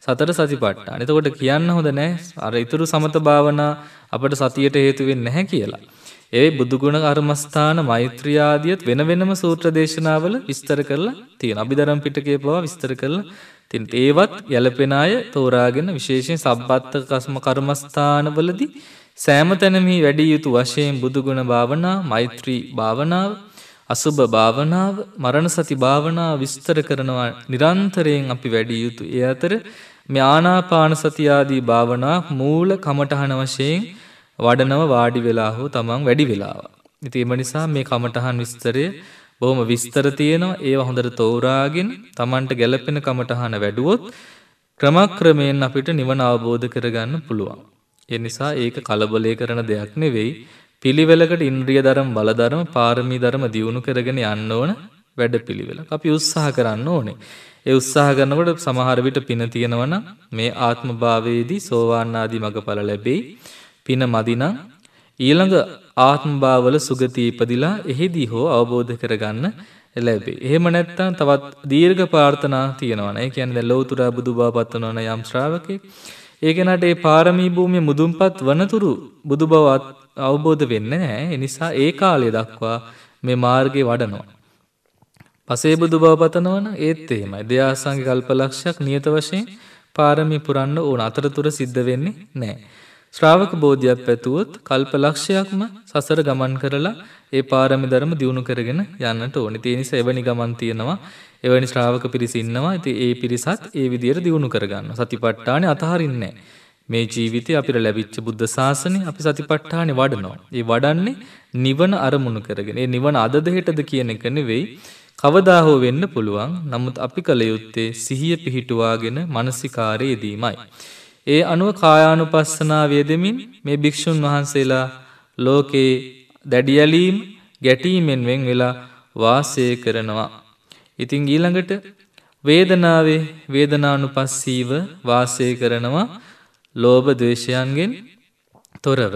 සතර සතිපට්ඨාන. එතකොට කියන්න හොඳ නෑ අර ඊතුරු සමත භාවනා අපට සතියට හේතු වෙන්නේ නැහැ කියලා. ඒ බුදු ගුණ කර්මස්ථාන මෛත්‍රී ආදියත් වෙන වෙනම සූත්‍ර දේශනාවල විස්තර කරලා තියෙන. අභිධර්ම පිටකයේ පවා විස්තර කරලා තියෙන. ඒවත් යැලපෙන අය තෝරාගෙන විශේෂයෙන් සබ්බත්තක කස්ම කර්මස්ථානවලදී සෑම තැනම වැඩි යුතු වශයෙන් බුදු ගුණ භාවනා, මෛත්‍රී භාවනාව අසුභ භාවනාව මරණ සති භාවනාව විස්තර කරනවා නිරන්තරයෙන් අපි වැඩිය යුතු. ඒ අතර ම්‍යානාපාන සතියාදී භාවනා මූල කමටහන වශයෙන් වඩනව වාඩි වෙලා හෝ තමන් වැඩි වෙලාව. ඉති එම නිසා මේ කමටහන් විස්තරය බොහොම විස්තර තියෙනවා ඒ හොඳට තෝරාගෙන් තමන්ට ගැලපෙන කමටහන වැඩුවොත් ක්‍රමක්‍රමයෙන් අපිට නිවන අවබෝධ කරගන්න පුළුවන්. එනිසා ඒක කලබලය කරන දෙයක් නෙවෙයි පිළිවෙලකට ඉන්ද්‍රිය ධර්ම බල ධර්ම පාරමී ධර්ම දියුණු කරගෙන යන්න ඕන වැඩපිළිවෙලක්. අපි උත්සාහ කරන්න ඕනේ. ඒ උත්සාහ කරනකොට සමහර විට පින තියෙනවනම් මේ ආත්ම භාවයේදී සෝවාන් ආදී මගඵල ලැබෙයි. පින මදිනම් ඊළඟ ආත්ම භාවවල සුගතිය ඉපදිලා එහිදී හෝ අවබෝධ කරගන්න ලැබේ. එහෙම නැත්නම් තවත් දීර්ඝ ප්‍රාර්ථනා තියෙනවා. ඒ කියන්නේ දැන් ලෞතර බුදුබවපත් වන යම් ශ්‍රාවකෙක් ඒ කෙනාට ඒ පාරමී භූමිය මුදුන්පත් වනතුරු බුදුබවත් අවබෝධ වෙන්න නෑ එනිසා ඒ කාලය දක්වා මේ මාර්ගය වඩනවා. පසේ බුදු බවපතනවන ඒත් එහෙමයි දෙයාසංග කල්පලක්ෂයක් නියත වශයෙන් පාරමි පුරන්න ඕන අතරතුර සිද්ධ වෙන්නේ නෑ. ශ්‍රාවක බෝධයක් පැතුවොත් කල්පලක්ෂයක්ම සසර ගමන් කරලා ඒ පාරමිදරම දියුණු කරගෙන යන්නට ඕනි තියනිස එවැනි ගමන් තියෙනවා එවැනි ශ්‍රාවක පිරිසින්නවා ඇති ඒ පිරිසත් ඒ විදියට දියුණු කරගන්න සතිපට්ටාන අතහරින්නේ. මේ ජීවිතය අපිට ලැබිච්ච බුද්ධ ශාසනය අපි සතිපට්ඨානෙ වඩනවා. ඒ වඩන්නේ නිවන අරමුණු කරගෙන. ඒ නිවන අදද හෙටද කියන එක නෙවෙයි. කවදා හෝ වෙන්න පුළුවන්. නමුත් අපි කල යුත්තේ සිහිය පිහිටුවාගෙන මානසිකාරයේ යෙදීමයි. ඒ අනුව කායානුපස්සනාව යෙදෙමින් මේ භික්ෂුන් වහන්සේලා ලෝකේ දැඩියලීම් ගැටීමෙන් වෙන් වෙලා වාසය කරනවා. ඉතින් ඊළඟට වේදනාවේ වේදනානුපස්සීව වාසය කරනවා ලෝභ දේශයන්ගෙන් තොරව.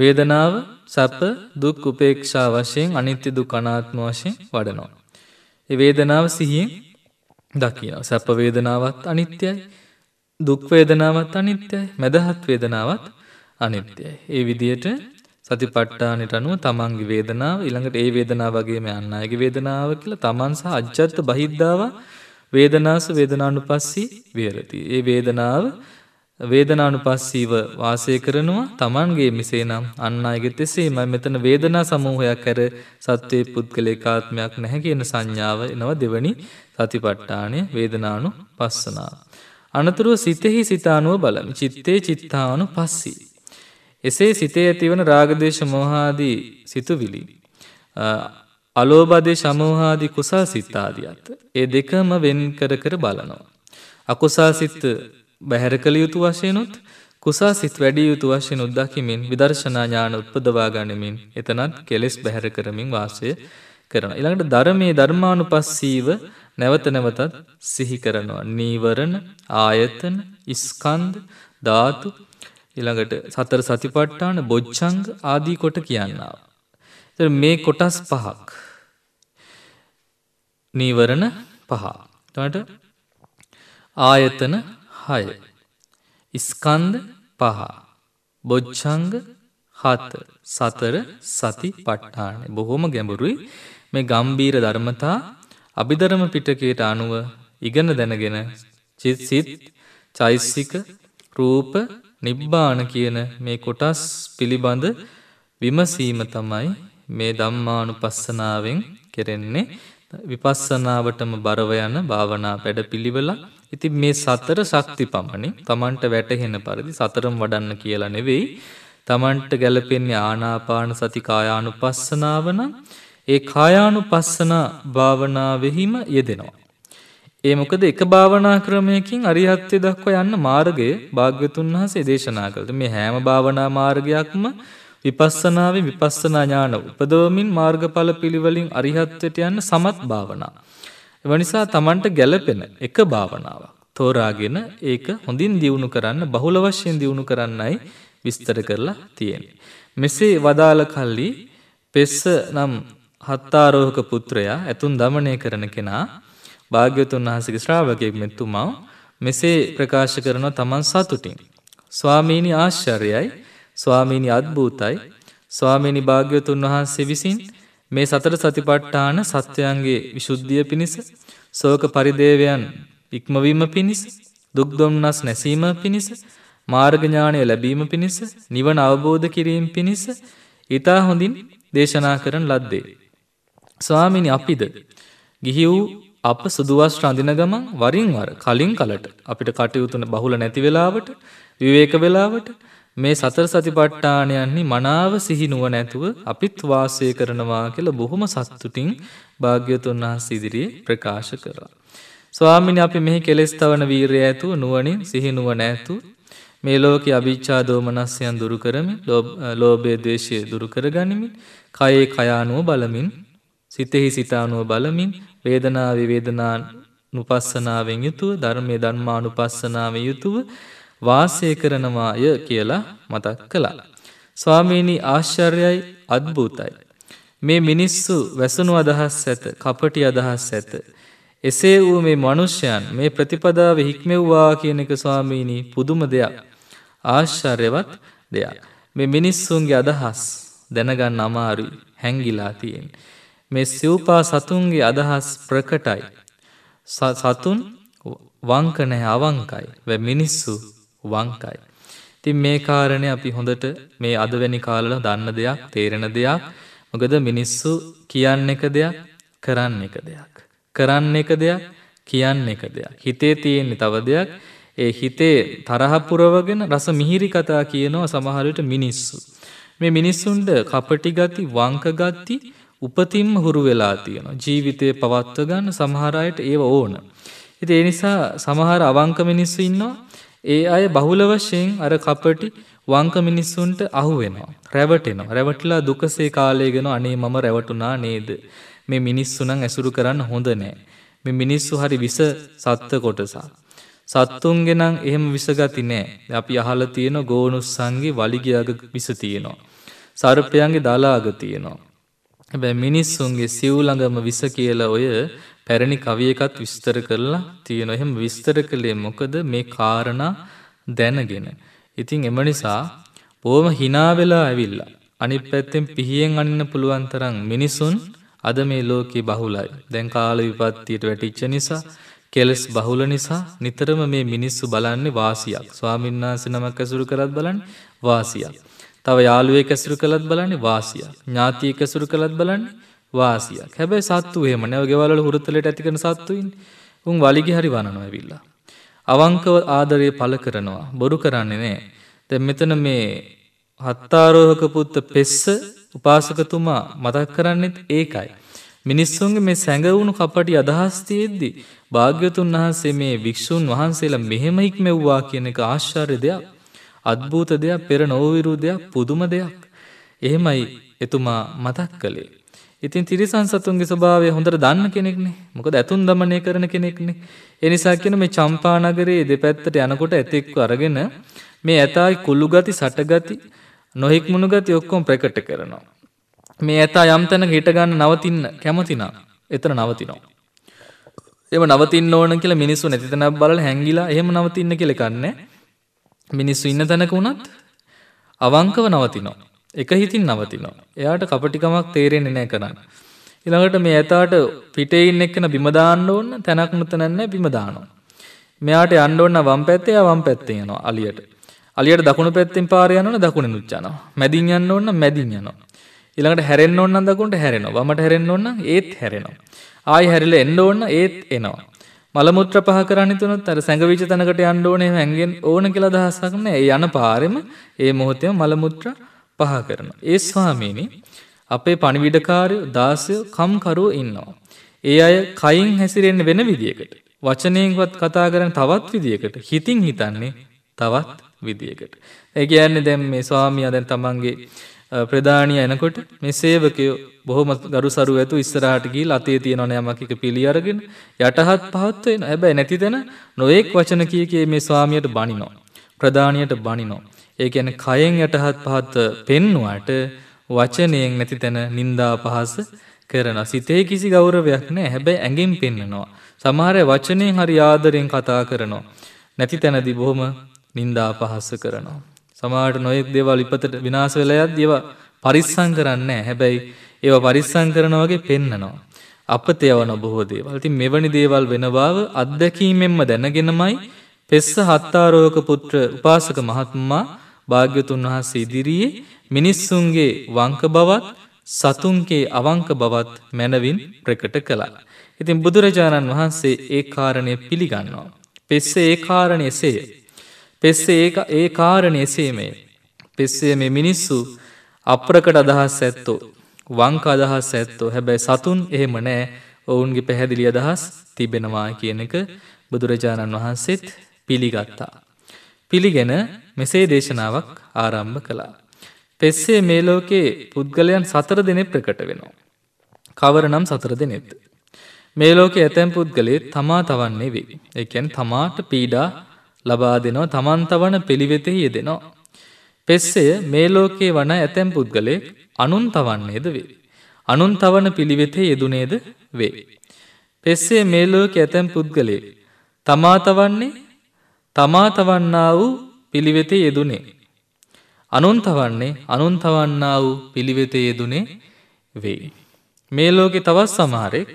වේදනාව සැප දුක් උපේක්ෂා වශයෙන් අනිත්‍ය දුක් අනාත්ම වශයෙන් වඩනවා. ඒ වේදනාව සිහියෙන් දකිනවා. සැප වේදනාවත් අනිත්‍යයි. දුක් වේදනාවත් අනිත්‍යයි. මදහත් වේදනාවත් අනිත්‍යයි. ඒ විදියට සතිපට්ඨානට අනුව තමන්ගේ වේදනාව ඊළඟට ඒ වේදනාව වගේම අන් අයගේ වේදනාව කියලා තමන් සහ අජ්ජත් බහිද්දාව වේදනාස වේදනානුපස්සී විහෙරති. ඒ වේදනාව වේදනානුපස්සීව වාසය කරනවා තමන්ගේ මිසේ නම් අන්න අයගෙ තෙසේමයි මෙතන වේදනා සමූහයක් ඇර සත්වයේ පුද්ගලේකාත්මයක් නැහැ කියන සංඥාව එනවා දෙවනි සතිපට්ඨානය වේදනානු පස්සනාව. අනතුරුව සිතෙහි සිතානුව බලමි චිත්තේ චිත්තානු පස්සී. එසේ සිතේ ඇතිවන රාගදේශ මොහාදී සිතුවිලි. අලෝබදේ සමෝහාදී කුසල් සිත්තාදී අත්. ඒ දෙකම වෙන් කර කර බලනවා. අකුසා සිත්ත බැහැර කළ යුතු වශයනුත් කුසා සිත් වැඩිය යුතු වශයෙන් උද්දකිමින් විදර්ශනා ඥාන උත්පදවා ගනිමින් එතනත් කෙලෙස් බැහැර කරමින් වාසය කරන. ඉළඟට ධර්මයේ ධර්මානු පස්සීව නැවත නැවතත් සිහි කරනවා. නීවරණ ආයතන ඉස්කන්ද ධාතු ඉළඟට සතර සතිපට්ටාන බොච්චංග ආදී කොට කියන්නාව. මේ කොටස් පහක් නීවරණ පහා. තට ආයතන හය. ඉස්කන්ද පහ. බොච්චංග හත සතර සති පට්ටාන. බොහොම ගැඹුරුයි මේ ගම්බීර ධර්මතා අභිධරම පිටකයට අනුව ඉගෙන දැනගෙන චිත්සිත් චෛසික රූප නිබ්බාන කියන මේ කොටස් පිළිබඳ විමසීම තමයි මේ දම්මානු පස්සනාවෙන් කෙරෙන්නේ විපස්සනාවටම බරව යන භාවනා පැඩ පිළිවෙලා ඉතින් මේ සතර ශක්ති පමණින් Tamanට වැටහෙන පරිදි සතරම වඩන්න කියලා නෙවෙයි Tamanට ගැළපෙන්නේ ආනාපාන සති කායානුපස්සනාව නම් ඒ කායානුපස්සන භාවනාවෙහිම යෙදෙනවා. ඒ මොකද එක භාවනා ක්‍රමයකින් අරිහත්ත්වයට දක්වා යන්න මාර්ගය භාග්‍යතුන් වහන්සේ දේශනා කළා. මේ හැම භාවනා මාර්ගයක්ම විපස්සනාවේ විපස්සනා ඥාන උපදවමින් මාර්ගඵල පිළිවෙලින් අරිහත්ත්වයට යන්න සමත් භාවනා. එවනිසා තමන්ට ගැලපෙන එක භාවනාවක් තෝරාගෙන ඒක හොඳින් දියුණු කරන්න බහුල වශයෙන් දියුණු කරන්නයි විස්තර කරලා තියෙන. මෙසේ වදාළ කල්ලි පෙස්ස නම් හත්තාරෝහක පුත්‍රයා ඇතුන් දමනය කරන කෙනා භාග්‍යතුන් වහසක ශ්‍රාවකයෙක් මෙත්තුමව මෙසේ ප්‍රකාශ කරනවා තමන් සතුටින්. ස්වාමීණි ආශ්චර්යයි ස්වාමීණි අත්භූතයි ස්වාමීණි භාග්‍යතුන් වහන්සේ විසින් මේ සතර සතිපට්ඨාන සත්‍යයන්ගේ විශුද්ධිය පිණිස සෝක පරිදේවයන් ඉක්මවීම පිණිස දුක්දොම්නස් නැසීම පිණිස මාර්ගඥානය ලැබීම පිණිස නිවන අවබෝධ කිරීම පිණිස ඉතා හොඳින් දේශනා කරන ලද්දේ. ස්වාමිනි අපිද ගිහි වූ අප සුදුවස් රඳින ගමන් වරින් වර කලින් කලට අපිට කටයුතුන බහුල නැති වෙලාවට විවේක වෙලාවට මේ සතර සතිපට්ඨානයන්නේ මනාව සිහි නුවණ නැතුව අපිත් වාසය කරනවා කියලා බොහොම සතුටින් භාග්‍යවතුන් වහන්සේ ඉදිරියේ ප්‍රකාශ කරා. ස්වාමීනි අපි මෙහි කෙලෙස් තවන වීරිය ඇතුව නුවණින් සිහි නුවණ ඇතුව මේ ලෝකේ අභිච්ඡා දෝමනස්යන් දුරු කරමින් ලෝභය ද්වේෂය දුරු කරගනිමින් කයේ කයානුව බලමින් සිතෙහි සිතානුව බලමින් වේදනාවේ වේදනා නුපස්සනාවෙන් යුතුව ධර්මයේ ධර්මානුපස්සනාවෙන් යුතුව වාසය කරනවාය කියලා මතක් කළා. ස්වාමීණී ආශ්චර්යයි අත්භූතයි. මේ මිනිස්සු වැසුණු අදහස් ඇත කපටි අදහස් ඇත. එසේ වූ මේ මනුෂ්‍යයන් මේ ප්‍රතිපදාව හික්මෙව්වා කියන එක ස්වාමීණී පුදුම දෙයක් ආශ්චර්යවත් දෙයක්. මේ මිනිස්සුන්ගේ අදහස් දැනගන්න අමාරු හැංගිලා තියෙන්. මේ සිව්පා සතුන්ගේ අදහස් ප්‍රකටයි. සතුන් වංකනෑ අවංකයි වැ මිනිස්සු වංකයි. ඉතින් මේ කාරණය අපි හොඳට මේ අදවැනි කාලල දන්න දෙයක් තේරෙන දෙයක් මොකද මිනිස්සු කියන්න එක දෙයක් කරන්න එක දෙයක්. කරන්න එක දෙයක් කියන්න එක දෙයක්. හිතේ තියෙන්නේ තව දෙයක් ඒ හිතේ තරහපුරවගෙන රස මිහිරි කතා කියනවා සමහරට මිනිස්සු. මේ මිනිස්සුන්ට කපටි ගති වංකගත්ති උපතින්ම හුරු වෙලා තියෙන. ජීවිතය පවත්ව ගන්න සමහරයට ඒව ඕන. ඉති ඒ නිසා සමහර අවංක මිනිස්සු ඉන්නවා ඒ අය බහුල වශයෙන් අර කපටි වංක මිනිස්සුන්ට අහුවෙනවා. රැවටෙනවා. රැවටිලා දුකසේ කාලය ගෙන අනේ මම රැවටුණා නේද. මේ මිනිස්සු නම් ඇසුරු කරන්න හොඳ නෑ. මේ මිනිස්සු හරි විස සත්ත කොටසා. සත්තුන්ගේ නම් එහෙම විසගති නෑ. අපි අහල තියෙන ගෝනුස්සන්ගේ වලිගයාග විස තියෙනවා. සර්පයන්ගේ දලාග තියෙනවා. හැබැ මිනිස්සුන්ගේ සිව්ලඟම විස කියලා ඔය පැරණි කවියකත් විස්තර කරලා තියෙන එහෙම විස්තර කළේ මොකද මේ කාරණා දැනගෙන. ඉතින් එම නිසා බොහොම හිනාවෙලා ඇවිල්ලා අනිත් පැත්තෙන් පිහියෙන් අන්න පුළුවන් තරම් මිනිසුන් අද මේ ලෝකේ බහුලයි. දැන් කාල විපත්තියට වැටිච්ච නිසා කෙලස් බහුල නිසා නිතරම මේ මිනිස්සු බලන්නේ වාසියක්. ස්වාමීන් වහන්සේ නමක් ඇසුරු කරත් බලන්නේ වාසියක්. තව යාළුවෙක් ඇසුරු කළත් බලන්නේ වාසියක්. ඥාතියෙක් ඇසුරු කළත් බලන්නේ වාසියක් හැබැයි සත්තු එහෙම නැව ගෙවල හුරතලට ඇතිකන සත්තුයින් උන් වලිගි හරි වනනවා ඇවිල්ලා. අවංකව ආදරය පල කරනවා බොරු කරන්නේ නෑ තැ මෙතන මේ හත්තාරෝහක පුත්ත පෙස්ස උපාසකතුමා මතක් කරන්නෙත් ඒකයි. මිනිස්සුන්ගේ මේ සැඟවුණු කපටි අදහස්තියෙද්දි භාග්‍යතුන් වහන්සේ මේ භික්‍ෂූන් වහන්සේලා මෙහෙමයික් මෙව්වා කියන එක ආශ්චර්ය දෙයක් අත්භූත දෙයක් පෙර නොවවිරු දෙයක් පුදුම දෙයක් එහෙමයි එතුමා මතක් කළේ ඉතින් තිරිසන් සතුන්ගේ ස්වභාවය හොඳට දන්න කෙනෙක්නේ මොකද ඇතුන් දමනය කරන කෙනෙක්නේ. එනිසා කියන මේ චම්පානගරයේ දෙපැත්තට යනකොට ඇතෙක්ව අරගෙන මේ ඇතායි කුල්ලු ගති සටගති නොහික්මුණු ගති ඔක්කොම ප්‍රකට කරනවා. මේ ඇතා යම් තැනක හිටගන්න නවතින්න කැමතිනා එතන නවතිනවා. එම නවතින්න ඕන කියලා මිනිස්සු නැතිතනක් බලලා හැංගිලා එහෙම නවතින්න කියලා කන්නේ. මිනිස්සු ඉන්න තැනක වුණත් අවංකව නවතිනවා. එක හිතින් නවතිනවා. එයාට කපටිකමක් තේරෙන්නේ නැහැ කරන්න. ඊළඟට මේ ඇතාට පිටේ ඉන්න එක්කන බිම දාන්න ඕන තැනක් නැතන නැහැ බිම දානවා. මෙයාට යන්න ඕන වම් පැත්තේ ආ වම් පැත්තේ යනවා අලියට. අලියට දකුණු පැත්තෙන් පාර යන්න ඕන දකුණෙන් උච්චනවා. මැදින් යන්න ඕන මැදින් යනවා. ඊළඟට හැරෙන්න ඕන නම් දකුණට හැරෙනවා. වමට හැරෙන්න ඕන නම් ඒත් හැරෙනවා. ආයි හැරිලා එන්න ඕන ඒත් එනවා. මල මුත්‍ර පහ කරන්න තුනත් අර සැඟවිච්ච තැනකට යන්න ඕනේ හැංගෙන් ඕන කියලා අදහසක් නැහැ. ඒ යන පාරෙම ඒ මොහොතේම මල මුත්‍ර පහ කරන. ඒ ස්වාමීනි අපේ පණිවිඩකාරය දාසය කම්කරුව ඉන්නවා. ඒ අය කයින් හැසිරෙන්න්න වෙන විදිකට. වචනයෙන්වත් කතා කරන තවත් විදිකට හිතින් හිතන්නේ තවත් විදිකට. ඇක ඇන්න දැම් මේ ස්වාමී අදැන් තමන්ගේ ප්‍රධානය එනකොට මේ සේවකයෝ බොහොම ගරුසරු ඇතු ඉස්සරහටගී අතේ තියෙනවන යමකික පිළි අරගෙන යටහත් පහත්වෙන හැබැ නැති දෙෙන නොයෙක් වචන කිය කිය මේ ස්වාමියයට බනිනෝ. ප්‍රධානයට බනිනෝ. ඒ ගැන කයෙන් යටහත් පහත්ව පෙන්නුවට වචනයෙන් නැති තැන නින්දා පහස කරන සිතේ කිසි ගෞරවයක් නෑ හැබැයි ඇගෙන් පෙන්න්නනවා. සමහරය වචනයෙන් හරි ආදරයෙන් කතා කරනවා. නැති තැනදි බොහොම නින්දා පහස්ස කරනවා. සමාට නොයෙක් දේවල් ඉපතට විනාස වෙලයත් දේව පරිස්සං කරන්න හැබැයි ඒව පරිස්සං කරනවගේ පෙන්නනවා. අපත යවන බොහෝ දේවල් ති මෙවැනි දේවල් වෙනවාව අත්දැකීමෙන්ම දැනගෙනමයි පෙස්ස හත්තාරෝක පුත්‍ර උපාසක මහත්මා භාග්‍යතුන් වහන්ස ඉදිරියේ මිනිස්සුන්ගේ වංක බවත් සතුන්ගේ අවංක බවත් මැනවින් ප්‍රකට කළා. ඉතින් බුදුරජාණන් වහන්සේ ඒ කාරණය පිළිගන්නවා. පෙස්ස ඒ කාරණ එසේය. පෙස්ස ඒ කාරණ එසේමේ. පෙස්සේ මේ මිනිස්සු අප්‍රකට අදහස් ඇත්තෝ. වංක අදහස් ඇත්තෝ හැබැයි සතුන් එහෙම නෑ ඔවුන්ගේ පැහැදිලි අදහස් තිබෙනවා කියන එක බුදුරජාණන් වහන්සේත් පිළිගත්තා. පිළිගෙන මෙසේ දේශනාවක් ආරම්භ කළා. පෙස්සේ මේ ලෝකේ පුද්ගලයන් සතර දෙනෙ ප්‍රකට වෙනවා. කවර නම් සතර දෙනෙත්ද. මේ ලෝකේ ඇතැම් පුද්ගලේ තමා තවන්නේ වේ. එකැන් තමාට පීඩා ලබා දෙනවා තමන් තවන පිළිවෙතෙහි යෙදෙනවා. පෙස්සය මේ ලෝකේ වන ඇතැම් පුද්ගලයෙක් අනුන් තවන්නේද වේ. අනුන් තවන පිළිවෙතේ යෙදුනේද වේ. පෙස්සේ මේ ලෝක ඇතැම් පුද්ගලයෙක් තමා තවන්නේ තමා තවන්නා වූ පිළිවෙතේ යෙදුනේ. අනුන්තවන්නේ අනුන්තවන්නා වූ පිළිවෙතේ යෙදුනේ වෙයි. මේ ලෝකේ තවත් සමහරෙක්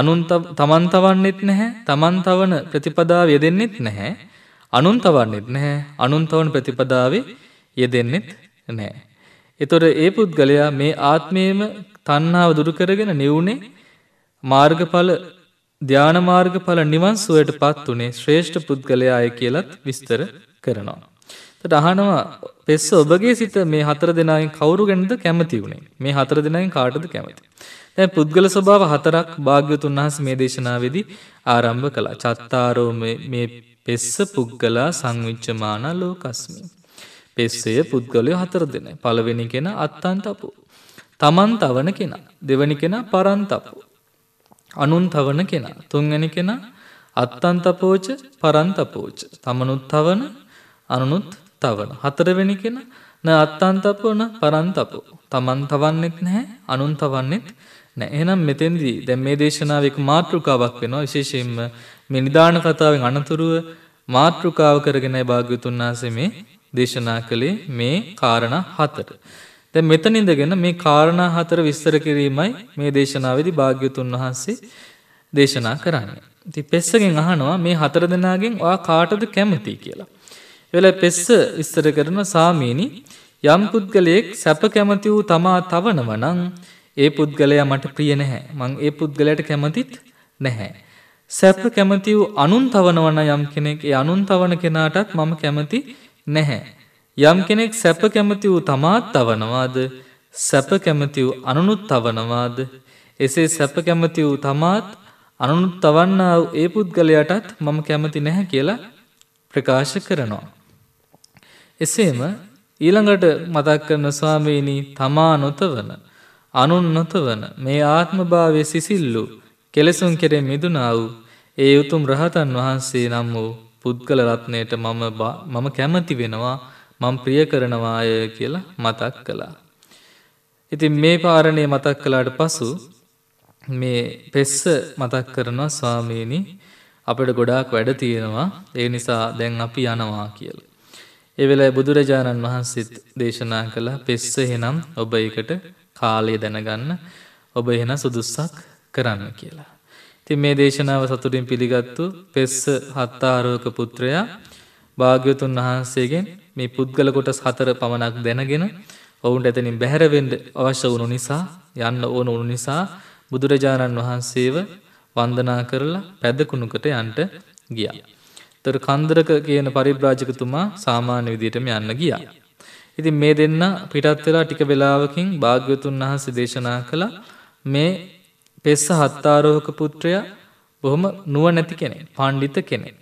අනුන්ත තමන් තවන්නෙත් නැහැ තමන් තවන ප්‍රතිපදාව යෙදෙන්නෙත් නැහැ අනුන් තවන්නෙත් නැහැ අනුන් තවන ප්‍රතිපදාවේ යෙදෙන්නෙත් නැහැ. ඒතොර ඒ පුද්ගලයා මේ ආත්මයේම තණ්හාව දුරු කරගෙන නිවුනේ මාර්ගඵල ධානා මාර්ගඵල නිවන් සුවයටපත් උනේ ශ්‍රේෂ්ඨ පුද්ගලයාය කියලත් විස්තර කරනවා. එතට අහනවා පෙස්ස ඔබගේ සිත මේ හතර දෙනායින් කවුරු ගැනද කැමති වුණේ මේ හතර දෙනායින් කාටද කැමති. දැන් පුද්ගල ස්වභාව හතරක් භාග්‍යතුන් වහන්සේ මේ දේශනාවේදී ආරම්භ කළා. චත්තාරෝ මේ පෙස්ස පුද්ගලා සංවිච්ඡමාන ලෝකස්මි. පෙස්සය පුද්ගලයෝ හතර දෙනයි. පළවෙනි කෙනා අත්තන්තපු. තමන් තවන කෙනා. දෙවනි කෙනා පරන්තපු. අනුන් තවන කෙනා. තුන්වැනි කෙනා අත්තන්තපෝච පරන්තපෝච. තමනුත් තවන අනුනුත් තවන. හතරවෙනි කෙන න අත්තන්තපන පරන්තපු. තමන් තවන්නෙත් නැහැ අනුන් තවන්නෙත් නෑ එහනම් මෙතෙන්දී දැ මේ දේශනාවක් මාතෘකාවක් වෙනවා විශේෂයෙන්ම මිනිධාන කතාවෙන් අනතුරුව මාතෘකාව කරගෙන භාග්‍යතුන් වහසමේ දේශනා කළේ මේ කාරණ හතට. දැ මෙතනින්දගෙන මේ කාරණ හතර විස්තර කිරීමයි මේ දේශනාවදි භාග්‍යතුන් වහන්සේ දේශනා කරන්න. ති පෙස්සගෙන් අහනවා මේ හතර දෙනාගෙන් ඔයා කාටද කැමති කියලා. වෙල පෙස්ස ඉස්තර කරන සාමීනි යම් පුද්ගලයෙක් සැප කැමති වූ තමා තවනව නම් ඒ පුද්ගලයා මට ප්‍රිය නැහැ මං ඒ පුද්ගලයට කැමතිත් නැහැ. සැප කැමති වූ අනුන් තවනවන යම් කෙනෙක් ඒ අනුන් තවන කෙනාටත් මම කැමති නැහැ. යම් කෙනෙක් සැප කැමති වූ තමාත් තවනවාද සැප කැමති වූ අනුනුත් තවනවාද එසේ සැප කැමති වූ තමාත් අනුනුත් තවන්නා ඒ පුද්ගලයටත් මම කැමති නැහැ කියලා ප්‍රකාශ කරනවා. එසේම ඊළඟට මතක් කරන ස්වාමීනී තමා නොතවන අනුන් නොතවන මේ ආත්මභාවය සිසිල්ලු කෙලෙසුන් කෙරේ මිදුනා වූ ඒ උතුම් රහතන් වහන්සේ නම් වූ පුද්ගල රත්නයට මම මම කැමති වෙනවා මං ප්‍රිය කරනවාය කියලා මතක් කළා. ඉතින් මේ පාරණය මතක් කලාට පසු මේ පෙස්ස මතක් කරනවා ස්වාමීණි අපට ගොඩාක් වැඩ තියෙනවා ඒ නිසා දැන් අපි යනවා කියලා. එවෙලා බුදුරජාණන් වහන්සේ දේශනා කළා පෙස්ස එහෙනම් ඔබ එකට කාලය දැනගන්න ඔබ එහෙන සුදුස්සක් කරන්න කියලා. ඉතින් මේ දේශනාව සතුටින් පිළිගත්තු පෙස්ස හත්තාරෝක පුත්‍රයා භාග්‍යවතුන් වහන්සේගෙන් මේ පුද්ගල කොටස් හතර පමණක් දැනගෙන ඔවුන්ට එතනින් බැහැරවෙන්න අවශ්‍ය වුණු නිසා යන්න ඕන වුණු නිසා බුදුරජාණන් වහන්සේව වන්දනා කරලා පැදකුණුකට යන්ට ගියා. තොර කන්දරක කියන පරිබ්‍රාජකතුමා සාමාන්‍ය විදියටම යන්න ගියා. ඉතින් මේ දෙන්න පිටත් වෙලා ටික වෙලාවකින් භාග්‍යවතුන් වහන්සේ දේශනා කළ මේ පෙස්ස හත්තාරෝහක පුත්‍රයා බොහොම නුවණැති කෙනෙක්, පඬිත කෙනෙක්.